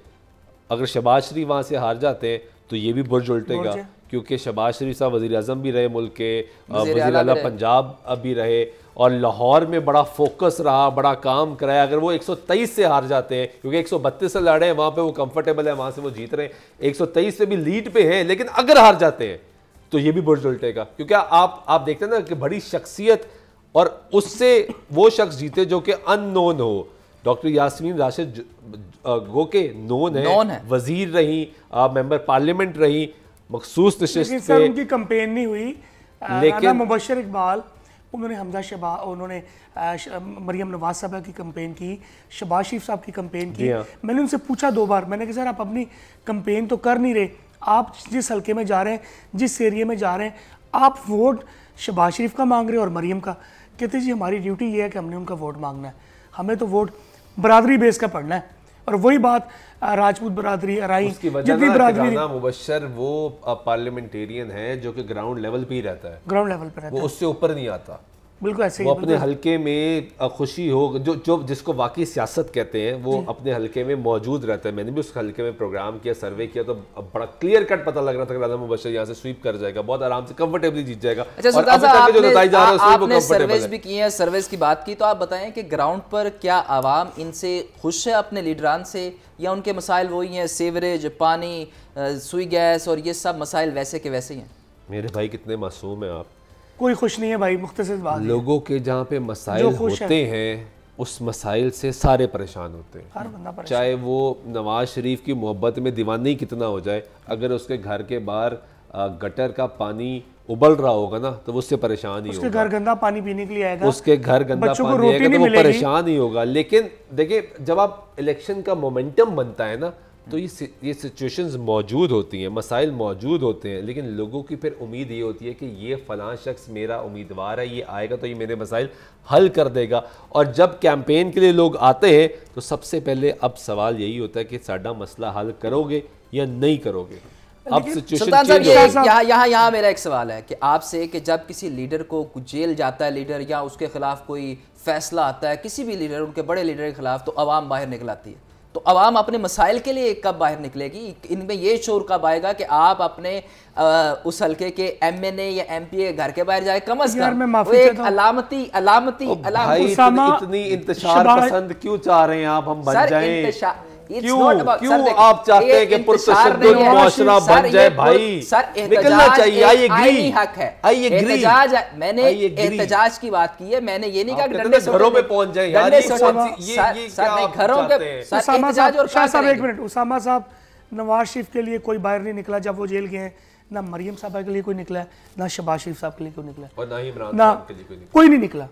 Speaker 2: अगर शबाज शरीफ वहाँ से हार जाते हैं तो ये भी बुर्ज उल्टेगा क्योंकि शबाज शरीफ साहब वजी अजम भी रहे मुल्क के वजी अला पंजाब भी रहे और लाहौर में बड़ा फोकस रहा बड़ा काम कराया अगर वो 123 से हार जाते हैं क्योंकि 132 से लड़े हैं वहाँ पे वो कंफर्टेबल है वहाँ से वो जीत रहे हैं 123 से भी लीड पे हैं लेकिन अगर हार जाते हैं तो ये भी बुर्ज उल्टेगा क्योंकि आप आप देखते हैं ना कि बड़ी शख्सियत और उससे वो शख्स जीते जो कि अननोन हो डॉक्टर यासमीन राशिद गो के नोन है, है। वजीर रही मेंबर पार्लियामेंट रही मखसूस उनकी
Speaker 3: कंपेन नहीं हुई लेकिन मुबशर इकबाल उन्होंने हमजा शबा उन्होंने मरियम नवाज साहबा की कंपेन की शबाज शरीफ साहब की कंपेन की हाँ। मैंने उनसे पूछा दो बार मैंने कहा सर आप अपनी कंपेन तो कर नहीं रहे आप जिस हल्के में जा रहे हैं जिस एरिए में जा रहे हैं आप वोट शबाज शरीफ का मांग रहे हो और मरीम का कहते जी हमारी ड्यूटी ये है कि हमने उनका वोट मांगना है हमें तो वोट बरदरी बेस का पढ़ना है और वही बात राजपूत बरादरी अराई जितनी बरादरी
Speaker 2: मुबशर वो पार्लियामेंटेरियन है जो कि ग्राउंड लेवल पे ही रहता है ग्राउंड लेवल पर रहता है उससे ऊपर नहीं आता
Speaker 3: बिल्कुल ऐसे वो अपने मतलब
Speaker 2: हलके में खुशी हो जो जो जिसको वाकई सियासत कहते हैं वो अपने हलके में मौजूद रहता है मैंने भी उस हलके में प्रोग्राम किया सर्वे किया तो बड़ा क्लियर कट पता लग रहा था कि मुबशर यहाँ से स्वीप कर जाएगा बहुत आराम से कंफर्टेबली जीत जाएगा अच्छा, सर्विस भी
Speaker 1: की है सर्विस की बात की तो आप बताएं कि ग्राउंड पर क्या आवाम इनसे खुश है अपने लीडरान से या उनके मसाइल वही हैं सीवरेज पानी सुई गैस और ये सब मसाइल वैसे के वैसे ही हैं
Speaker 2: मेरे भाई कितने मासूम हैं आप
Speaker 3: कोई खुश नहीं है भाई मुख्तर बात
Speaker 2: लोगों के जहाँ पे मसाइल होते हैं उस मसाइल से सारे परेशान होते हैं हर बंदा चाहे वो नवाज शरीफ की मोहब्बत में दीवानी कितना हो जाए अगर उसके घर के बाहर गटर का पानी उबल रहा होगा ना तो उससे परेशान ही उसके घर
Speaker 3: गंदा पानी पीने के लिए आएगा उसके घर गंदा पानी तो नहीं तो वो परेशान
Speaker 2: ही होगा लेकिन देखिए जब आप इलेक्शन का मोमेंटम बनता है ना तो ये ये सिचुएशंस मौजूद होती हैं मसाइल मौजूद होते हैं लेकिन लोगों की फिर उम्मीद ये होती है कि ये फ़लाँ शख्स मेरा उम्मीदवार है ये आएगा तो ये मेरे मसाइल हल कर देगा और जब कैंपेन के लिए लोग आते हैं तो सबसे पहले अब सवाल यही होता है कि साडा मसला हल करोगे या नहीं करोगे अब सिचुएशन
Speaker 1: यहाँ यहाँ मेरा एक सवाल है कि आपसे कि जब किसी लीडर को जेल जाता है लीडर या उसके खिलाफ कोई फैसला आता है किसी भी लीडर उनके बड़े लीडर के खिलाफ तो आवाम बाहर निकल आती है तो आवाम अपने मसाइल के लिए कब बाहर निकलेगी इनमें ये शोर कब आएगा कि आप अपने आ, उस हल्के के एम एन ए या एम पी ए घर के बाहर जाए कम अज कम एक अलामती अलामती अलामती इतनी इंतजार पसंद
Speaker 2: क्यों चाह रहे हैं आप
Speaker 1: हम बन जाएं क्यों क्यों आप चाहते हैं कि मुआशरा बन जाए भाई निकलना चाहिए हक है मैंने एहतजाज की बात की है मैंने ये नहीं कहा घरों पहुंच जाए घरों के साहब एक
Speaker 3: मिनट उसामा साहब नवाज शरीफ के लिए कोई बाहर नहीं निकला जब वो जेल गए ना मरियम साहबा के लिए कोई निकला ना शबाज शरीफ साहब के लिए कोई निकला ना कोई नहीं निकला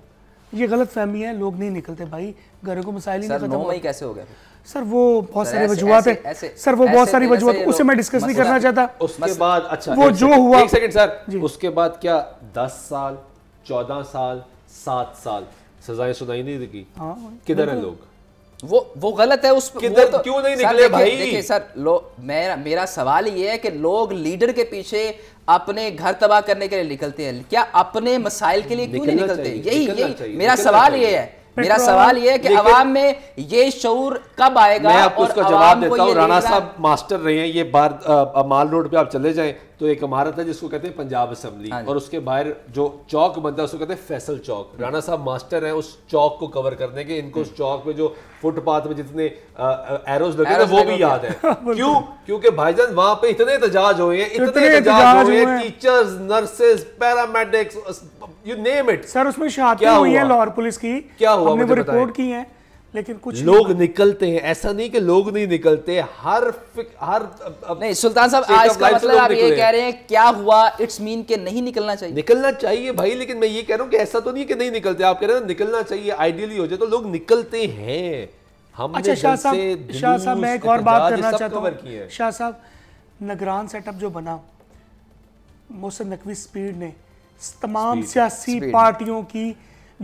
Speaker 3: ये गलत फहमी है लोग नहीं निकलते भाई घरों को मसाइल नहीं खत्म कैसे हो गया सर वो बहुत सारी वजूहत है सर वो बहुत सारी वजूहत उसे मैं डिस्कस नहीं करना चाहता उसके बाद अच्छा वो जो हुआ एक
Speaker 2: सेकंड सर उसके बाद क्या दस साल चौदह साल सात साल सजाएं सुनाई नहीं दी हाँ, किधर है लोग वो
Speaker 1: वो गलत है उस किधर तो, क्यों नहीं निकले भाई देखिए सर लो मेरा मेरा सवाल ये है कि लोग लीडर के पीछे अपने घर तबाह करने के लिए निकलते हैं क्या अपने मसाइल के लिए क्यों नहीं निकलते यही यही मेरा सवाल ये है मेरा सवाल ये है कि आवाम में ये शौर कब आएगा मैं आपको उसका जवाब देता हूँ राणा साहब
Speaker 2: मास्टर रहे हैं ये बार माल रोड पे आप चले जाएं तो एक इमारत है जिसको कहते हैं पंजाब असम्बली हाँ और उसके बाहर जो चौक बनता है उसको कहते हैं फैसल चौक राणा साहब मास्टर हैं उस चौक को कवर करने के इनको उस हम्म। चौक में जो फुटपाथ में जितने एरोज लगे थे वो भी याद है क्यों क्योंकि भाईजान वहां पे इतने एहतजाज
Speaker 3: हुए हैं इतने एहतजाज हुए
Speaker 2: teachers nurses paramedics you name it sir उसमें शहादत हुई है
Speaker 3: लाहौर पुलिस की
Speaker 2: क्या हुआ हमने वो रिपोर्ट
Speaker 1: की है लेकिन कुछ लोग
Speaker 2: निकलते हैं ऐसा नहीं कि लोग नहीं निकलते
Speaker 1: हर हर अब, नहीं सुल्तान साहब आज इसका मतलब आप ये कह रहे हैं क्या हुआ इट्स मीन के नहीं निकलना चाहिए निकलना
Speaker 2: चाहिए भाई लेकिन मैं ये कह रहा हूँ कि ऐसा तो नहीं कि नहीं निकलते आप कह रहे हैं निकलना चाहिए आइडियली हो जाए तो लोग निकलते हैं हम अच्छा शाह साहब शाह साहब मैं एक और बात करना चाहता हूँ
Speaker 3: शाह साहब नगरान सेटअप जो बना मोहसिन नकवी स्पीड ने तमाम सियासी पार्टियों की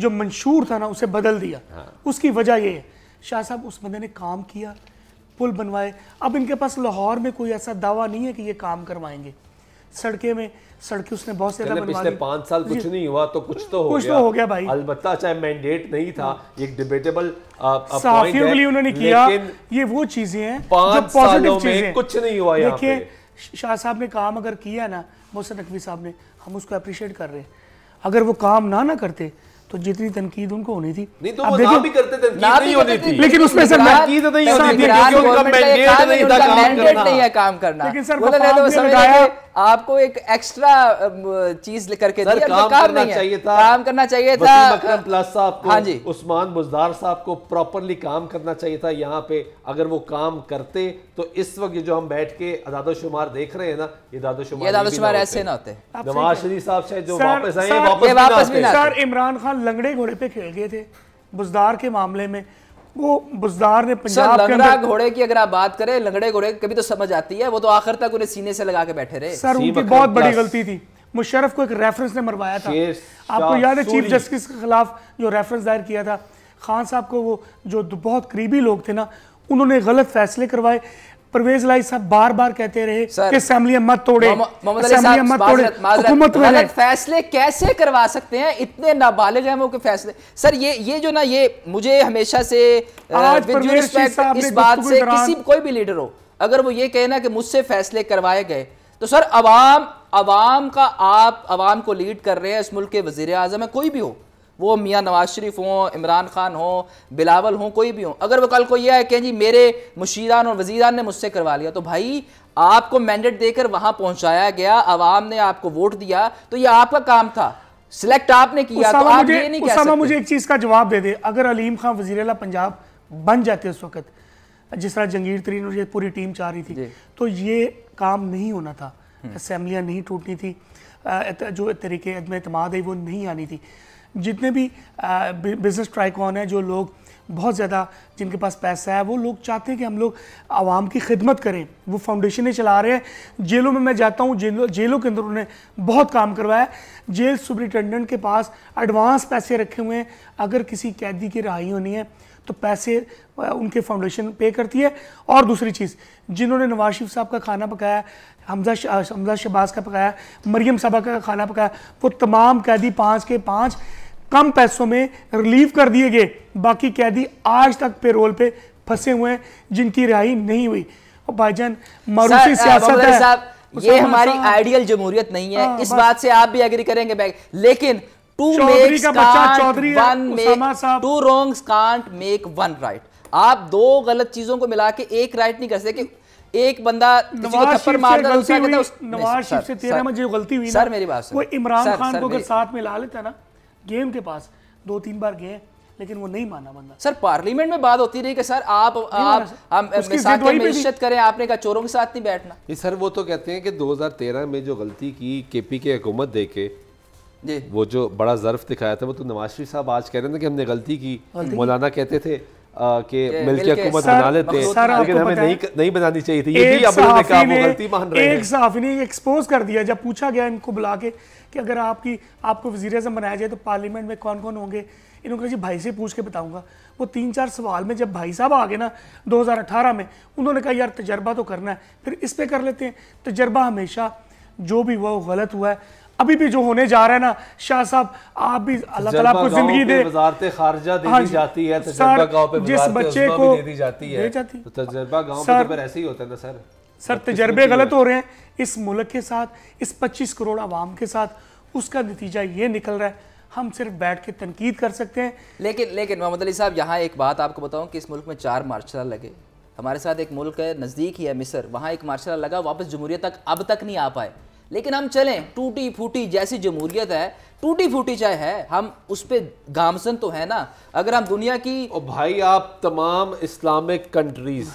Speaker 3: जो मंशूर था ना उसे बदल दिया हाँ। उसकी वजह ये है शाह साहब उस बंदे ने काम किया पुल बनवाए अब इनके पास लाहौर में कोई ऐसा दावा नहीं है कि ये काम करवाएंगे सड़कें में सड़कें उसने बहुत से पिछले पांच साल कुछ नहीं
Speaker 2: हुआ तो कुछ तो हो कुछ तो गया, तो हो गया भाई अलबत्ता चाहे मैंडेट नहीं था हाँ। एक डिबेटेबल साफियों के लिए उन्होंने किया
Speaker 3: ये वो चीजें हैं पाँच सालों में कुछ नहीं हुआ देखिए शाह साहब ने काम अगर किया ना मोहसिन नकवी साहब ने हम उसको अप्रिशिएट कर रहे हैं अगर वो काम ना ना करते तो जितनी तनकीद उनको होनी थी नहीं तो वो भी करते थे लेकिन उसमें सर नहीं थी काम करना लेकिन सर
Speaker 1: आपको एक एक्स्ट्रा चीज करके सर, काम, काम करना नहीं चाहिए था काम करना चाहिए था अकरम प्लस
Speaker 2: साहब को हाँ जी उस्मान बुजदार साहब को प्रॉपरली काम करना चाहिए था यहाँ पे अगर वो काम करते तो इस वक्त जो हम बैठ के दादो शुमार देख रहे हैं ना ये दादोशुमार ऐसे ना होते नवाज शरीफ साहब शायद जो वापस आए वापस
Speaker 3: इमरान खान लंगड़े घोड़े पे खेल गए थे बुजदार के मामले में वो बुजदार ने पंजाब के अंदर घोड़े
Speaker 1: की अगर आप बात करें लंगड़े घोड़े कभी तो समझ आती है वो तो आखिर तक उन्हें सीने से लगा के बैठे रहे सर उनकी बहुत बड़ी गलती
Speaker 3: थी मुशरफ को एक रेफरेंस ने मरवाया था आपको याद है चीफ जस्टिस के खिलाफ जो रेफरेंस दायर किया था खान साहब को वो जो बहुत करीबी लोग थे ना उन्होंने गलत फैसले करवाए परवेज लाई साहब बार बार कहते रहे कि असेंबलियां मत तोड़े असेंबलियां मत तोड़े हुकूमत वाले गलत
Speaker 1: फैसले कैसे करवा सकते हैं इतने नाबालिग हैं वो के फैसले सर ये ये जो ना ये मुझे हमेशा से आज इस बात से किसी कोई भी लीडर हो अगर वो ये कहे ना कि मुझसे फैसले करवाए गए तो सर अवाम अवाम का आप अवाम को लीड कर रहे हैं इस मुल्क के वजीर आजम है कोई भी हो वो मियाँ नवाज शरीफ हों इमरान खान हों बिलावल हों कोई भी हों अगर वो कल को यह है कि जी मेरे मुशीरान और वजीरान ने मुझसे करवा लिया तो भाई आपको मैंडेट देकर वहाँ पहुँचाया गया आवाम ने आपको वोट दिया तो ये आपका काम था सिलेक्ट आपने किया तो आप मुझे, ये नहीं कह सकते मुझे
Speaker 3: एक चीज़ का जवाब दे दे अगर अलीम खान वजीर पंजाब बन जाते उस वक्त जिस तरह जंगीर तरीन और ये पूरी टीम चाह रही थी तो ये काम नहीं होना था हम्म। असम्बलियाँ नहीं टूटनी थी जो तरीके अदम अतमाद है वो नहीं आनी थी जितने भी बिजनेस ट्राइकॉन है जो लोग बहुत ज़्यादा जिनके पास पैसा है वो लोग चाहते हैं कि हम लोग आवाम की खिदमत करें वो ही चला रहे हैं जेलों में मैं जाता हूँ जेलों जेलों के अंदर उन्होंने बहुत काम करवाया जेल सुप्रिटेंडेंट के पास एडवांस पैसे रखे हुए हैं अगर किसी कैदी की रहाई होनी है तो पैसे उनके फाउंडेशन पे करती है और दूसरी चीज़ जिन्होंने नवाज शरीफ साहब का खाना पकाया हमजा हमजा शबाज का पकाया मरियम साहबा का खाना पकाया वो तमाम कैदी पाँच के पाँच कम पैसों में रिलीव कर दिए गए बाकी कैदी आज तक पेरोल पे फंसे हुए हैं जिनकी रिहाई नहीं हुई और भाईजान मारूसी सियासत है ये हमारी
Speaker 1: आइडियल जमहूरियत नहीं है आ, हाँ, इस बात से आप भी एग्री करेंगे लेकिन two two wrongs can't make one right आप दो गलत चीजों को मिला के एक राइट नहीं कर सकते एक बंदा नवाज नवाज शरीफ से तेरह में जो गलती हुई सर मेरी बात वो इमरान खान को अगर साथ में ला लेता ना गेम के पास दो तीन बार गए लेकिन वो नहीं माना बंदा सर पार्लियामेंट में बात होती रही कि सर आप आप, आप इज्जत करें आपने कहा चोरों के साथ नहीं बैठना
Speaker 2: ये सर वो तो कहते हैं कि 2013 में जो गलती की केपी के हुकूमत दे के वो जो बड़ा जर्फ दिखाया था वो तो नवाज शरीफ साहब आज कह रहे थे कि हमने गलती की मौलाना कहते थे कि मिल के एक
Speaker 3: सहाफ़ी ने एक्सपोज कर दिया जब पूछा गया इनको बुला के अगर आपकी आपको वजीर अजम बनाया जाए तो पार्लियामेंट में कौन कौन होंगे इन्होंने कहा जी भाई से पूछ के बताऊंगा वो तीन चार सवाल में जब भाई साहब आ गए ना 2018 में उन्होंने कहा यार तजर्बा तो करना है फिर इस पर कर लेते हैं तजर्बा हमेशा जो भी हुआ वो गलत हुआ है अभी भी जो होने जा रहा है ना शाह साहब आप भी अल्लाह ताला आपको जिंदगी
Speaker 2: दे खारजा दे हाँ, जाती है सर, पे जिस बच्चे को दी
Speaker 3: जाती है जाती
Speaker 2: तो तजर्बा गांव पर तो ऐसे ही होता है ना सर सर तजर्बे गलत हो
Speaker 3: रहे हैं इस मुल्क के साथ इस 25 करोड़ आवाम के साथ उसका नतीजा ये निकल रहा है हम सिर्फ
Speaker 1: बैठ के तनकीद कर सकते हैं लेकिन लेकिन मोहम्मद अली साहब यहाँ एक बात आपको बताऊँ कि इस मुल्क में चार मार्शल लगे हमारे साथ एक मुल्क है नज़दीक ही है मिसर वहाँ एक मार्शल लगा वापस जमहूरियत तक अब तक नहीं आ पाए लेकिन हम चलें टूटी फूटी जैसी जमहूरियत है टूटी फूटी चाहे है हम उस पर गामसन तो है ना अगर हम दुनिया की ओ भाई आप तमाम इस्लामिक
Speaker 2: कंट्रीज़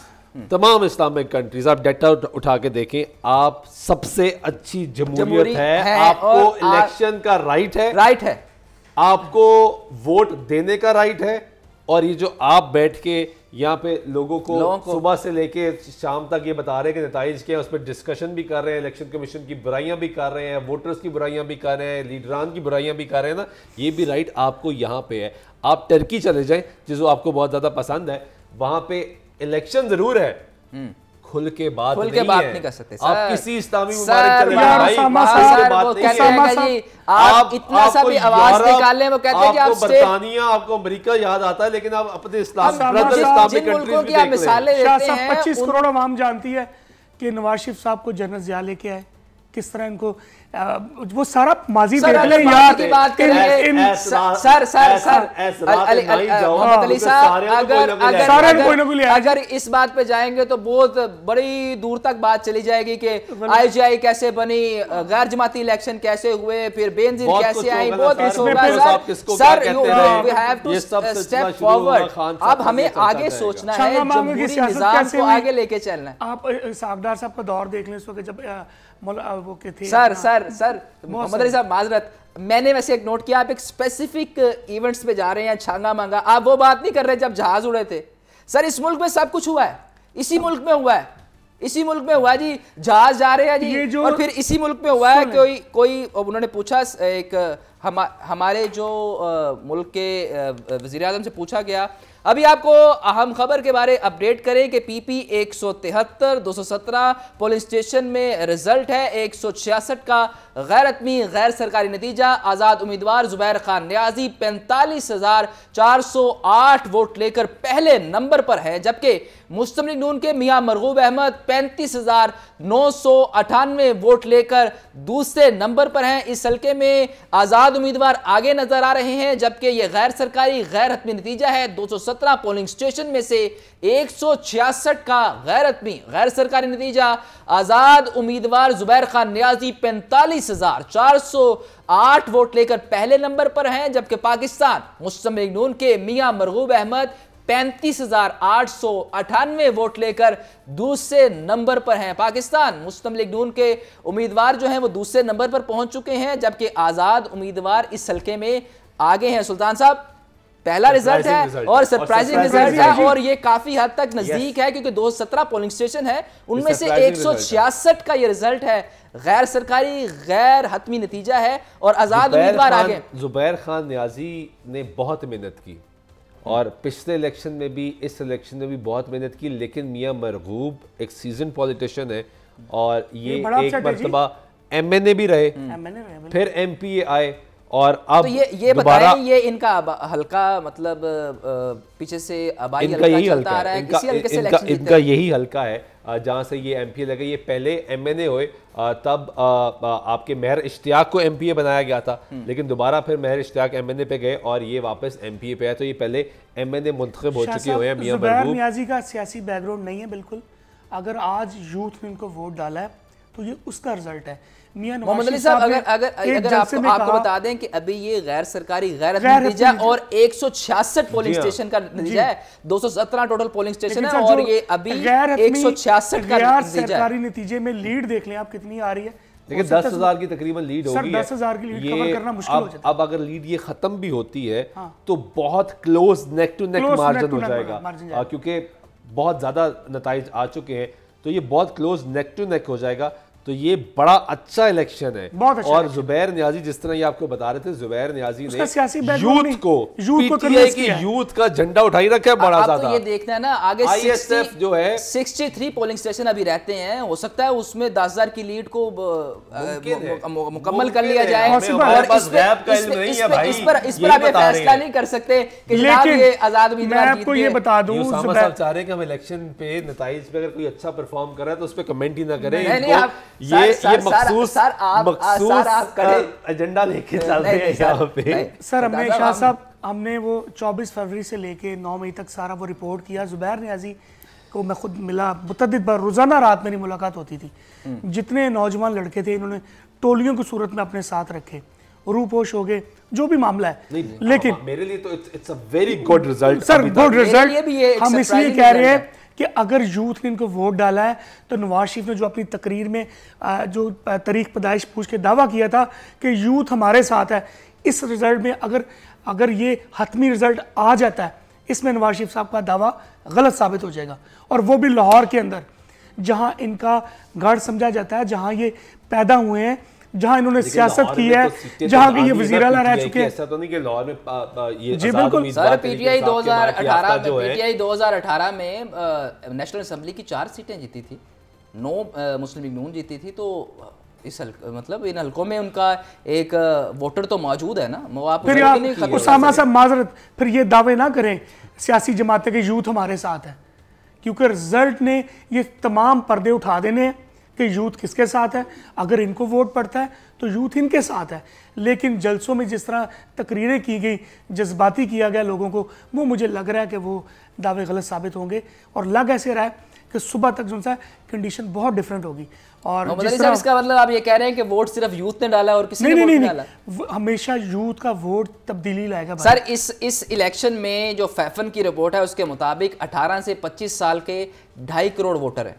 Speaker 2: तमाम इस्लामिक कंट्रीज आप डेटा उठा के देखें आप सबसे अच्छी जमहूरियत है, है आपको इलेक्शन का राइट है राइट है आपको वोट देने का राइट है और ये जो आप बैठ के यहाँ पे लोगों को, लोगों को सुबह से लेके शाम तक ये बता रहे हैं कि नतज क्या है उस पर डिस्कशन भी कर रहे हैं इलेक्शन कमीशन की बुराइयां भी कर रहे हैं वोटर्स की बुराइयां भी कर रहे हैं लीडरान की बुराइयां भी कर रहे हैं ना ये भी राइट आपको यहाँ पे है आप टर्की चले जाएं जिसको आपको बहुत ज़्यादा पसंद है वहाँ पे इलेक्शन जरूर है खुल के बात खुल के नहीं बात नहीं कर सकते आप किसी इस्लामी आप इतना सा भी आवाज निकालें वो कहते हैं कि आप बरतानिया आपको अमेरिका याद आता है लेकिन आप अपने इस्लामी कंट्रीज
Speaker 1: की मिसालें देते करोड़
Speaker 3: आवाम जानती है कि नवाज शिफ साहब को जनरल जिया लेके आए किस तरह इनको वो सारा माजी सर, याद की बात करें सर सर सर अली हाँ, अगर अगर अगर
Speaker 1: इस बात पे जाएंगे तो बहुत बड़ी दूर तक बात चली जाएगी कि आईजीआई कैसे बनी गैर जमाती इलेक्शन कैसे हुए फिर बेनजीर कैसे आई बहुत sir you have to step forward अब हमें आगे सोचना है जमहूरी निजाम को आगे लेके चलना है आप साहबदार साहब का दौर देख लें इस वक्त जब मैंने वैसे एक नोट किया आप एक स्पेसिफिक इवेंट्स uh, पे जा रहे हैं छांगा मांगा आप वो बात नहीं कर रहे जब जहाज उड़े थे सर इस मुल्क में सब कुछ हुआ है इसी मुल्क में हुआ है इसी मुल्क में हुआ जी जहाज जा रहे हैं जी और फिर इसी मुल्क में हुआ है कोई कोई उन्होंने पूछा एक हम, हमारे जो आ, uh, मुल्क के uh, वजीर से पूछा गया अभी आपको अहम खबर के बारे अपडेट करें कि पीपी एक सौ तिहत्तर दो सौ सत्रह पुलिस स्टेशन में रिजल्ट है एक सौ छियासठ का गैर हतमी गैर सरकारी नतीजा आज़ाद उम्मीदवार ज़ुबैर खान न्याजी पैंतालीस हज़ार चार सौ आठ वोट लेकर पहले नंबर पर है जबकि मुस्लिम लीग नून के मियाँ मरगूब अहमद पैंतीस हज़ार नौ सौ अठानवे वोट लेकर दूसरे नंबर पर हैं इस हल्के में आज़ाद उम्मीदवार आगे नज़र आ रहे हैं जबकि यह गैर सरकारी गैर हतमी नतीजा है दो सौ सत्रह पोलिंग स्टेशन में से एक सौ छियासठ का गैर हतमी गैर सरकारी नतीजा आज़ाद उम्मीदवार ज़ुबैर खान न्याजी पैंतालीस 48,408 वोट लेकर पहले नंबर पर हैं जबकि पाकिस्तान मुस्तम नून के मियां मरगूब अहमद पैंतीस हजार आठ सौ अठानवे वोट लेकर दूसरे नंबर पर हैं पाकिस्तान मुस्तम लिगनून के उम्मीदवार जो हैं वो दूसरे नंबर पर पहुंच चुके हैं जबकि आज़ाद उम्मीदवार इस हल्के में आगे हैं सुल्तान साहब पहला रिजल्ट है और सरप्राइजिंग रिजल्ट है और ये काफी हद तक नजदीक है क्योंकि 217 पोलिंग स्टेशन है उनमें से एक का ये रिजल्ट है गैर सरकारी गैर हतमी नतीजा है और आजाद उम्मीदवार आगे
Speaker 2: जुबैर खान न्याजी ने बहुत मेहनत की और पिछले इलेक्शन में भी इस इलेक्शन में भी बहुत मेहनत की लेकिन मियां मरगूब एक सीजन पॉलिटिशियन है और ये, ये एक मरतबा एम भी रहे फिर एम आए और तो अब तो ये ये बताएं
Speaker 1: ये इनका हल्का मतलब पीछे से आबाई इनका यही हल्का है इनका, इनका, इनका यही
Speaker 2: हल्का है जहाँ से ये एम पी लगे ये पहले एम एन ए हुए तब आपके मेहर इश्तियाक को एम पी ए बनाया गया था हम्म। लेकिन दोबारा फिर Mehar Ishtiaq M N A पे गए और ये वापस एम पी ए पे आए तो ये पहले एम एन ए मुंतब हो चुके हुए हैं मियाँ
Speaker 3: नियाजी का सियासी बैकग्राउंड नहीं है बिल्कुल अगर आज यूथ ने इनको वोट डाला है तो ये उसका रिजल्ट है मोहम्मद अली साहब अगर अगर आपको बता
Speaker 1: दें कि अभी ये गैर सरकारी गैर नतीजा और पोलिंग हाँ। स्टेशन का नतीजा है दो सौ सत्रह टोटल पोलिंग स्टेशन है और ये अभी सरकारी
Speaker 3: नतीजे में लीड देख लें आप कितनी आ रही है दस हजार की तकरीबन लीड होगी दस हजार की लीड कवर करना मुश्किल अब, हो
Speaker 2: जाता है अब अगर लीड ये खत्म भी होती है हाँ। तो बहुत close neck to neck margin हो जाएगा हाँ, क्योंकि बहुत ज्यादा नतज आ चुके हैं तो ये बहुत क्लोज नेक टू नेक हो जाएगा तो ये बड़ा अच्छा इलेक्शन है बहुत अच्छा और जुबैर न्याजी जिस तरह ये आपको बता रहे थे जुबैर न्याजी ने यूथ को यूथ को की यूथ का झंडा उठाई रखा है बड़ा ज्यादा ये
Speaker 1: देखना है ना आगे जो है सिक्सटी थ्री पोलिंग स्टेशन अभी रहते हैं हो सकता है उसमें दस हजार की लीड को मुकम्मल कर लिया जाए हाँ, और इस पर इस पर आप फैसला नहीं कर सकते आजाद उम्मीदवार मैं आपको ये बता दूं साहब चाह रहे हैं कि हम
Speaker 2: इलेक्शन पे नतज पे अगर कोई अच्छा परफॉर्म कर रहा है तो उस पर कमेंट ही ना करें ये ये मखसूस सर आप मखसूस एजेंडा लेके चल रहे हैं यहाँ पे
Speaker 3: सर हमने शाह साहब हमने वो 24 फरवरी से लेके 9 मई तक सारा वो रिपोर्ट किया जुबैर न्याजी को मैं खुद मिला मुतद बार रोज़ाना रात मेरी मुलाकात होती थी हम्म। जितने नौजवान लड़के थे इन्होंने टोलियों की सूरत में अपने साथ रखे रूपोश हो गए जो भी मामला है
Speaker 2: नहीं, नहीं, लेकिन हाँ, हाँ, मेरे लिए तो it's a very good result sir good result हम इसलिए कह रहे हैं
Speaker 3: कि अगर यूथ ने इनको वोट डाला है तो नवाज शरीफ ने जो अपनी तकरीर में जो तारीख पैदाइश पूछ के दावा किया था कि यूथ हमारे साथ है इस रिज़ल्ट में अगर अगर ये हतमी रिज़ल्ट आ जाता है इसमें नवाज शरीफ साहब का दावा गलत साबित हो जाएगा और वो भी लाहौर के अंदर जहाँ इनका गढ़ समझा जाता है जहाँ ये पैदा हुए हैं जहां इन्होंने सियासत की है तो तो जहां की ये वजीर अला रह चुके हैं ऐसा
Speaker 2: तो नहीं कि लाहौर में जी बिल्कुल सर पीटीआई 2018 में पीटीआई
Speaker 1: 2018 में नेशनल असेंबली की चार सीटें जीती थी नो मुस्लिम लीग नून जीती थी तो इस हल, मतलब इन हलकों में उनका एक वोटर तो मौजूद है ना आप फिर आप उसामा
Speaker 3: साहब माजरत फिर ये दावे ना करें सियासी जमातें के यूथ हमारे साथ है क्योंकि रिजल्ट ने ये तमाम पर्दे उठा देने हैं कि यूथ किसके साथ है अगर इनको वोट पड़ता है तो यूथ इनके साथ है लेकिन जलसों में जिस तरह तकरीरें की गई जज्बाती किया गया लोगों को वो मुझे लग रहा है कि वो दावे गलत साबित होंगे और लग ऐसे रहा है कि सुबह तक जो है कंडीशन बहुत डिफरेंट होगी और तरह... इसका
Speaker 1: मतलब आप ये कह रहे हैं कि वोट सिर्फ यूथ ने डाला और किसी नहीं, ने नहीं, नहीं,
Speaker 3: डाला हमेशा यूथ का वोट तब्दीली
Speaker 1: लाएगा सर इस इस इलेक्शन में जो फैफन की रिपोर्ट है उसके मुताबिक 18 से 25 साल के ढाई करोड़ वोटर हैं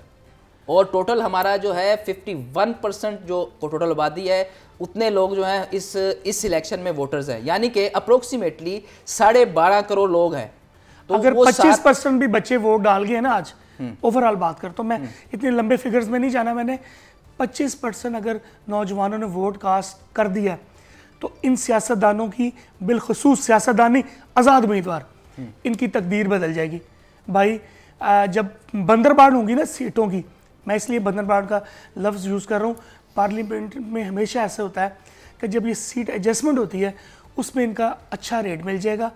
Speaker 1: और टोटल हमारा जो है 51 परसेंट जो टोटल आबादी है उतने लोग जो हैं इस इस इलेक्शन में वोटर्स हैं यानी कि अप्रोक्सीमेटली साढ़े बारह करोड़ लोग हैं तो अगर 25
Speaker 3: परसेंट भी बच्चे वोट डाल गए ना आज ओवरऑल हम्म। बात कर तो मैं हम्म। इतने लंबे फिगर्स में नहीं जाना मैंने 25 परसेंट अगर नौजवानों ने वोट कास्ट कर दिया तो इन सियासतदानों की बिलखसूस सियासतदानी आज़ाद उम्मीदवार हम्म। इनकी तकदीर बदल जाएगी भाई जब बंदरबाड़ होंगी ना सीटों की मैं इसलिए बंधन बाढ़ का लफ्ज़ यूज़ कर रहा हूँ पार्लियामेंट में हमेशा ऐसा होता है कि जब ये सीट एडजस्टमेंट होती है उसमें इनका अच्छा रेट मिल जाएगा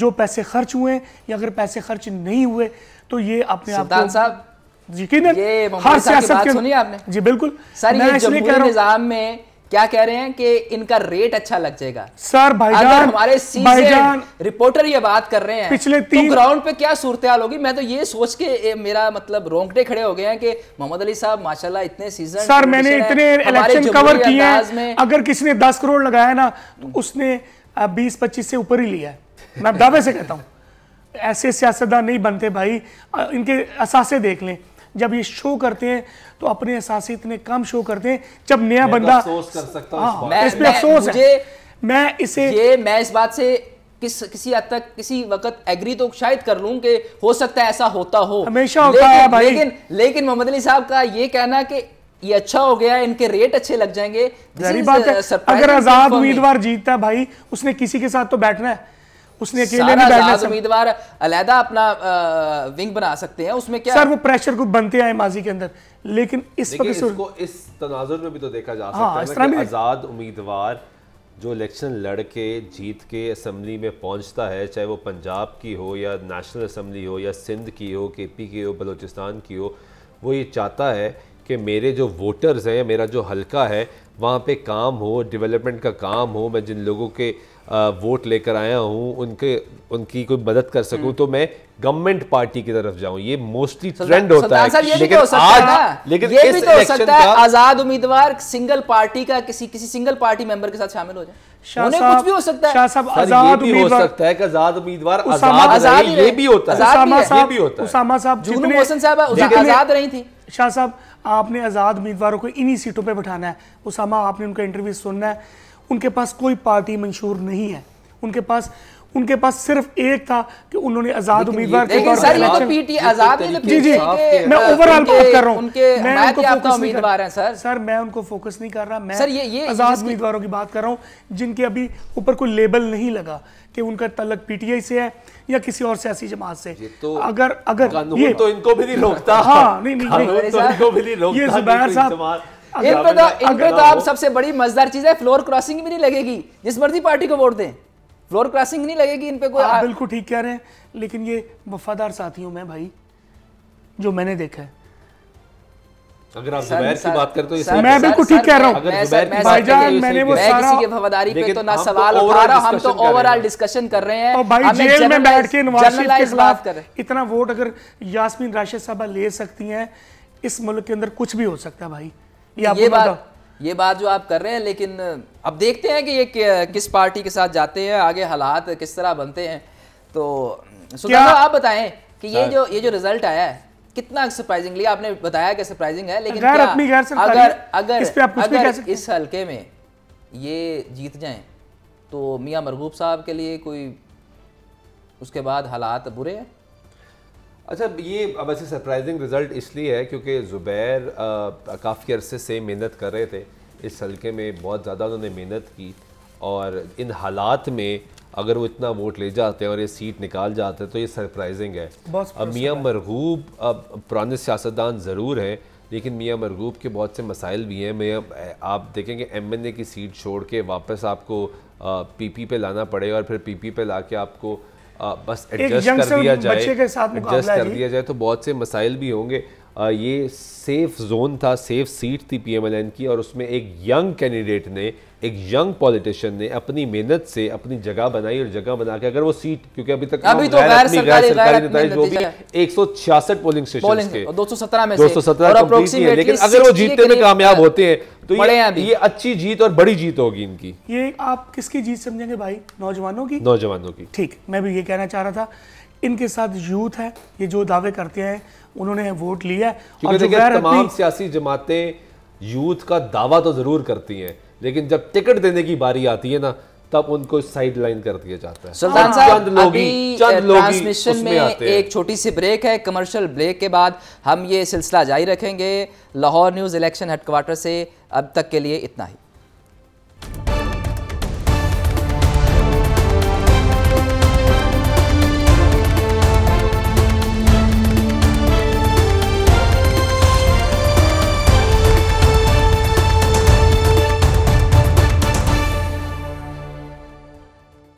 Speaker 3: जो पैसे खर्च हुए या अगर पैसे खर्च नहीं हुए तो ये अपने आप साहब यकीन हर सियासत के आपने जी बिल्कुल सर ये निज़ाम
Speaker 1: में क्या कह रहे हैं कि इनका रेट अच्छा लग जाएगा सर भाई अगर हमारे भाईजान रिपोर्टर ये बात कर रहे हैं पिछले तो तीन तो ग्राउंड पे क्या सूरत हाल होगी मैं तो ये सोच के ए, मेरा मतलब रोंगटे खड़े हो गए हैं कि मोहम्मद अली साहब माशाल्लाह इतने सीजन सर मैंने इतने इलेक्शन कवर किए हैं
Speaker 3: अगर किसी ने दस करोड़ लगाया ना तो उसने बीस पच्चीस से ऊपर ही लिया है मैं दावे से कहता हूँ ऐसे सियासतदान नहीं बनते भाई इनके असासे देख लें जब ये शो करते हैं तो अपने असासित इतने कम शो करते हैं जब नया
Speaker 1: तो बंदा
Speaker 2: कर सकता हाँ, अफसोस है
Speaker 1: मैं इसे ये मैं इस बात से किस किसी हद तक किसी वक्त एग्री तो शायद कर लूं कि हो सकता है ऐसा होता हो हमेशा होता है भाई लेकिन लेकिन मोहम्मद अली साहब का ये कहना कि ये अच्छा हो गया इनके रेट अच्छे लग जाएंगे बात है अगर आजाद उम्मीदवार
Speaker 3: जीतता है भाई उसने किसी के साथ तो बैठना है उसने अकेले नहीं बैठना
Speaker 1: उम्मीदवार अलहदा अपना विंग बना सकते हैं उसमें क्या सर
Speaker 3: वो प्रेशर को बनते आए माजी के अंदर लेकिन इस वक्त इसको
Speaker 1: इस
Speaker 2: तनाजुर में भी तो देखा जा हाँ, सकता है आजाद उम्मीदवार जो इलेक्शन लड़ के जीत के असम्बली में पहुंचता है चाहे वो पंजाब की हो या नेशनल असम्बली हो या सिंध की हो के पी की हो बलूचिस्तान की हो वो ये चाहता है कि मेरे जो वोटर्स हैं मेरा जो हल्का है वहाँ पे काम हो डेवलपमेंट का काम हो मैं जिन लोगों के वोट लेकर आया हूँ उनके उनकी कोई मदद कर सकूँ हम्म। तो मैं गवर्नमेंट पार्टी की तरफ जाऊं ये मोस्टली ट्रेंड होता है लेकिन तो हो आज लेकिन ये भी तो हो सकता है
Speaker 1: आजाद उम्मीदवार सिंगल पार्टी का किसी किसी सिंगल पार्टी मेंबर के साथ शामिल हो जाए कुछ भी हो सकता है
Speaker 2: आजाद उम्मीदवार आजाद ये भी होता है
Speaker 3: आजाद रही थी शाह साहब आपने आज़ाद उम्मीदवारों को इन्हीं सीटों पर बैठाना है उसामा आपने उनका इंटरव्यू सुनना है उनके पास कोई पार्टी मंशूर नहीं है उनके पास उनके पास सिर्फ एक था कि उन्होंने आजाद उम्मीदवार के तौर पर पीटी तो तो आजाद जी जी मैं ओवरऑल बात कर रहा हूँ मैं उनको उम्मीदवार है सर सर मैं उनको फोकस नहीं
Speaker 1: कर रहा मैं सर ये ये आजाद उम्मीदवारों
Speaker 3: की बात कर रहा हूँ जिनके अभी ऊपर कोई लेबल नहीं लगा कि उनका तलक पीटीआई से है या किसी और सियासी जमात से तो अगर अगर ये तो इनको भी नहीं रोकता हाँ नहीं नहीं तो इनको भी नहीं रोकता ये जुबैर साहब इन पे तो इन पे तो आप सबसे
Speaker 1: बड़ी मजेदार चीज है फ्लोर क्रॉसिंग भी नहीं लगेगी जिस मर्जी पार्टी को वोट दें फ्लोर क्रॉसिंग नहीं लगेगी इन पे कोई आप बिल्कुल ठीक कह रहे हैं लेकिन ये वफादार साथियों में भाई जो मैंने देखा है
Speaker 2: अगर आप जुबैर की बात करते मैं बिल्कुल ठीक कह रहा भाईजान मैंने वो सारा
Speaker 1: किसी के पे तो ना सवाल उठा रहा हम तो ओवरऑल डिस्कशन कर रहे हैं और भाई जेल में बैठ के नवाज शरीफ के खिलाफ
Speaker 3: इतना वोट अगर यास्मीन राशिद साहब ले सकती हैं इस मुल्क के अंदर कुछ भी हो सकता है भाई
Speaker 1: ये बात ये बात जो आप कर रहे हैं लेकिन अब देखते हैं कि ये किस पार्टी के साथ जाते हैं आगे हालात किस तरह बनते हैं तो सुधार आप बताएं कि ये जो ये जो रिजल्ट आया है कितना सरप्राइजिंगली आपने बताया कि सरप्राइजिंग है लेकिन क्या, अपनी अगर अगर इस, अगर इस हलके में ये जीत जाएं तो मियां मरगूब साहब के लिए कोई उसके बाद हालात बुरे हैं अच्छा ये वैसे
Speaker 2: सरप्राइजिंग रिज़ल्ट इसलिए है क्योंकि ज़ुबैर काफ़ी अरसे से मेहनत कर रहे थे इस हल्के में बहुत ज़्यादा उन्होंने मेहनत की और इन हालात में अगर वो इतना वोट ले जाते हैं और ये सीट निकाल जाते हैं तो ये सरप्राइजिंग है अब मियाँ मरगूब अब पुराने सियासतदान ज़रूर हैं लेकिन मियाँ मरगूब के बहुत से मसाइल भी हैं मैं आप देखेंगे एम एन ए की सीट छोड़ के वापस आपको पी पी पे लाना पड़ेगा और फिर पी पी पे ला के आपको बस एडजस्ट कर दिया जाए एडजस्ट कर दिया जाए तो बहुत से मसाइल भी होंगे ये सेफ जोन था सेफ सीट थी पीएमएलएन की और उसमें एक यंग कैंडिडेट ने एक यंग पॉलिटिशियन ने अपनी मेहनत से अपनी जगह बनाई और जगह बना के अगर वो सीट क्योंकि अभी तक अभी तो गैर सरकारी नतीज जो भी एक सौ छियासठ पोलिंग स्टेशन के
Speaker 1: दो सौ सत्रह में दो सौ सत्रह लेकिन अगर वो जीतने में कामयाब
Speaker 2: होते हैं तो ये, ये अच्छी जीत और बड़ी जीत होगी इनकी
Speaker 3: ये आप किसकी जीत समझेंगे भाई नौजवानों की नौजवानों की ठीक मैं भी ये कहना चाह रहा था इनके साथ यूथ है ये जो दावे करते हैं उन्होंने वोट लिया है और जो तमाम
Speaker 2: सियासी जमातें यूथ का दावा तो जरूर करती हैं लेकिन जब टिकट देने की बारी आती है ना तब उनको साइड लाइन कर दिया जाता है सुल्तान
Speaker 1: साहब अभी ट्रांसमिशन में एक छोटी सी ब्रेक है कमर्शियल ब्रेक के बाद हम ये सिलसिला जारी रखेंगे लाहौर न्यूज़ इलेक्शन हेडक्वार्टर से अब तक के लिए इतना ही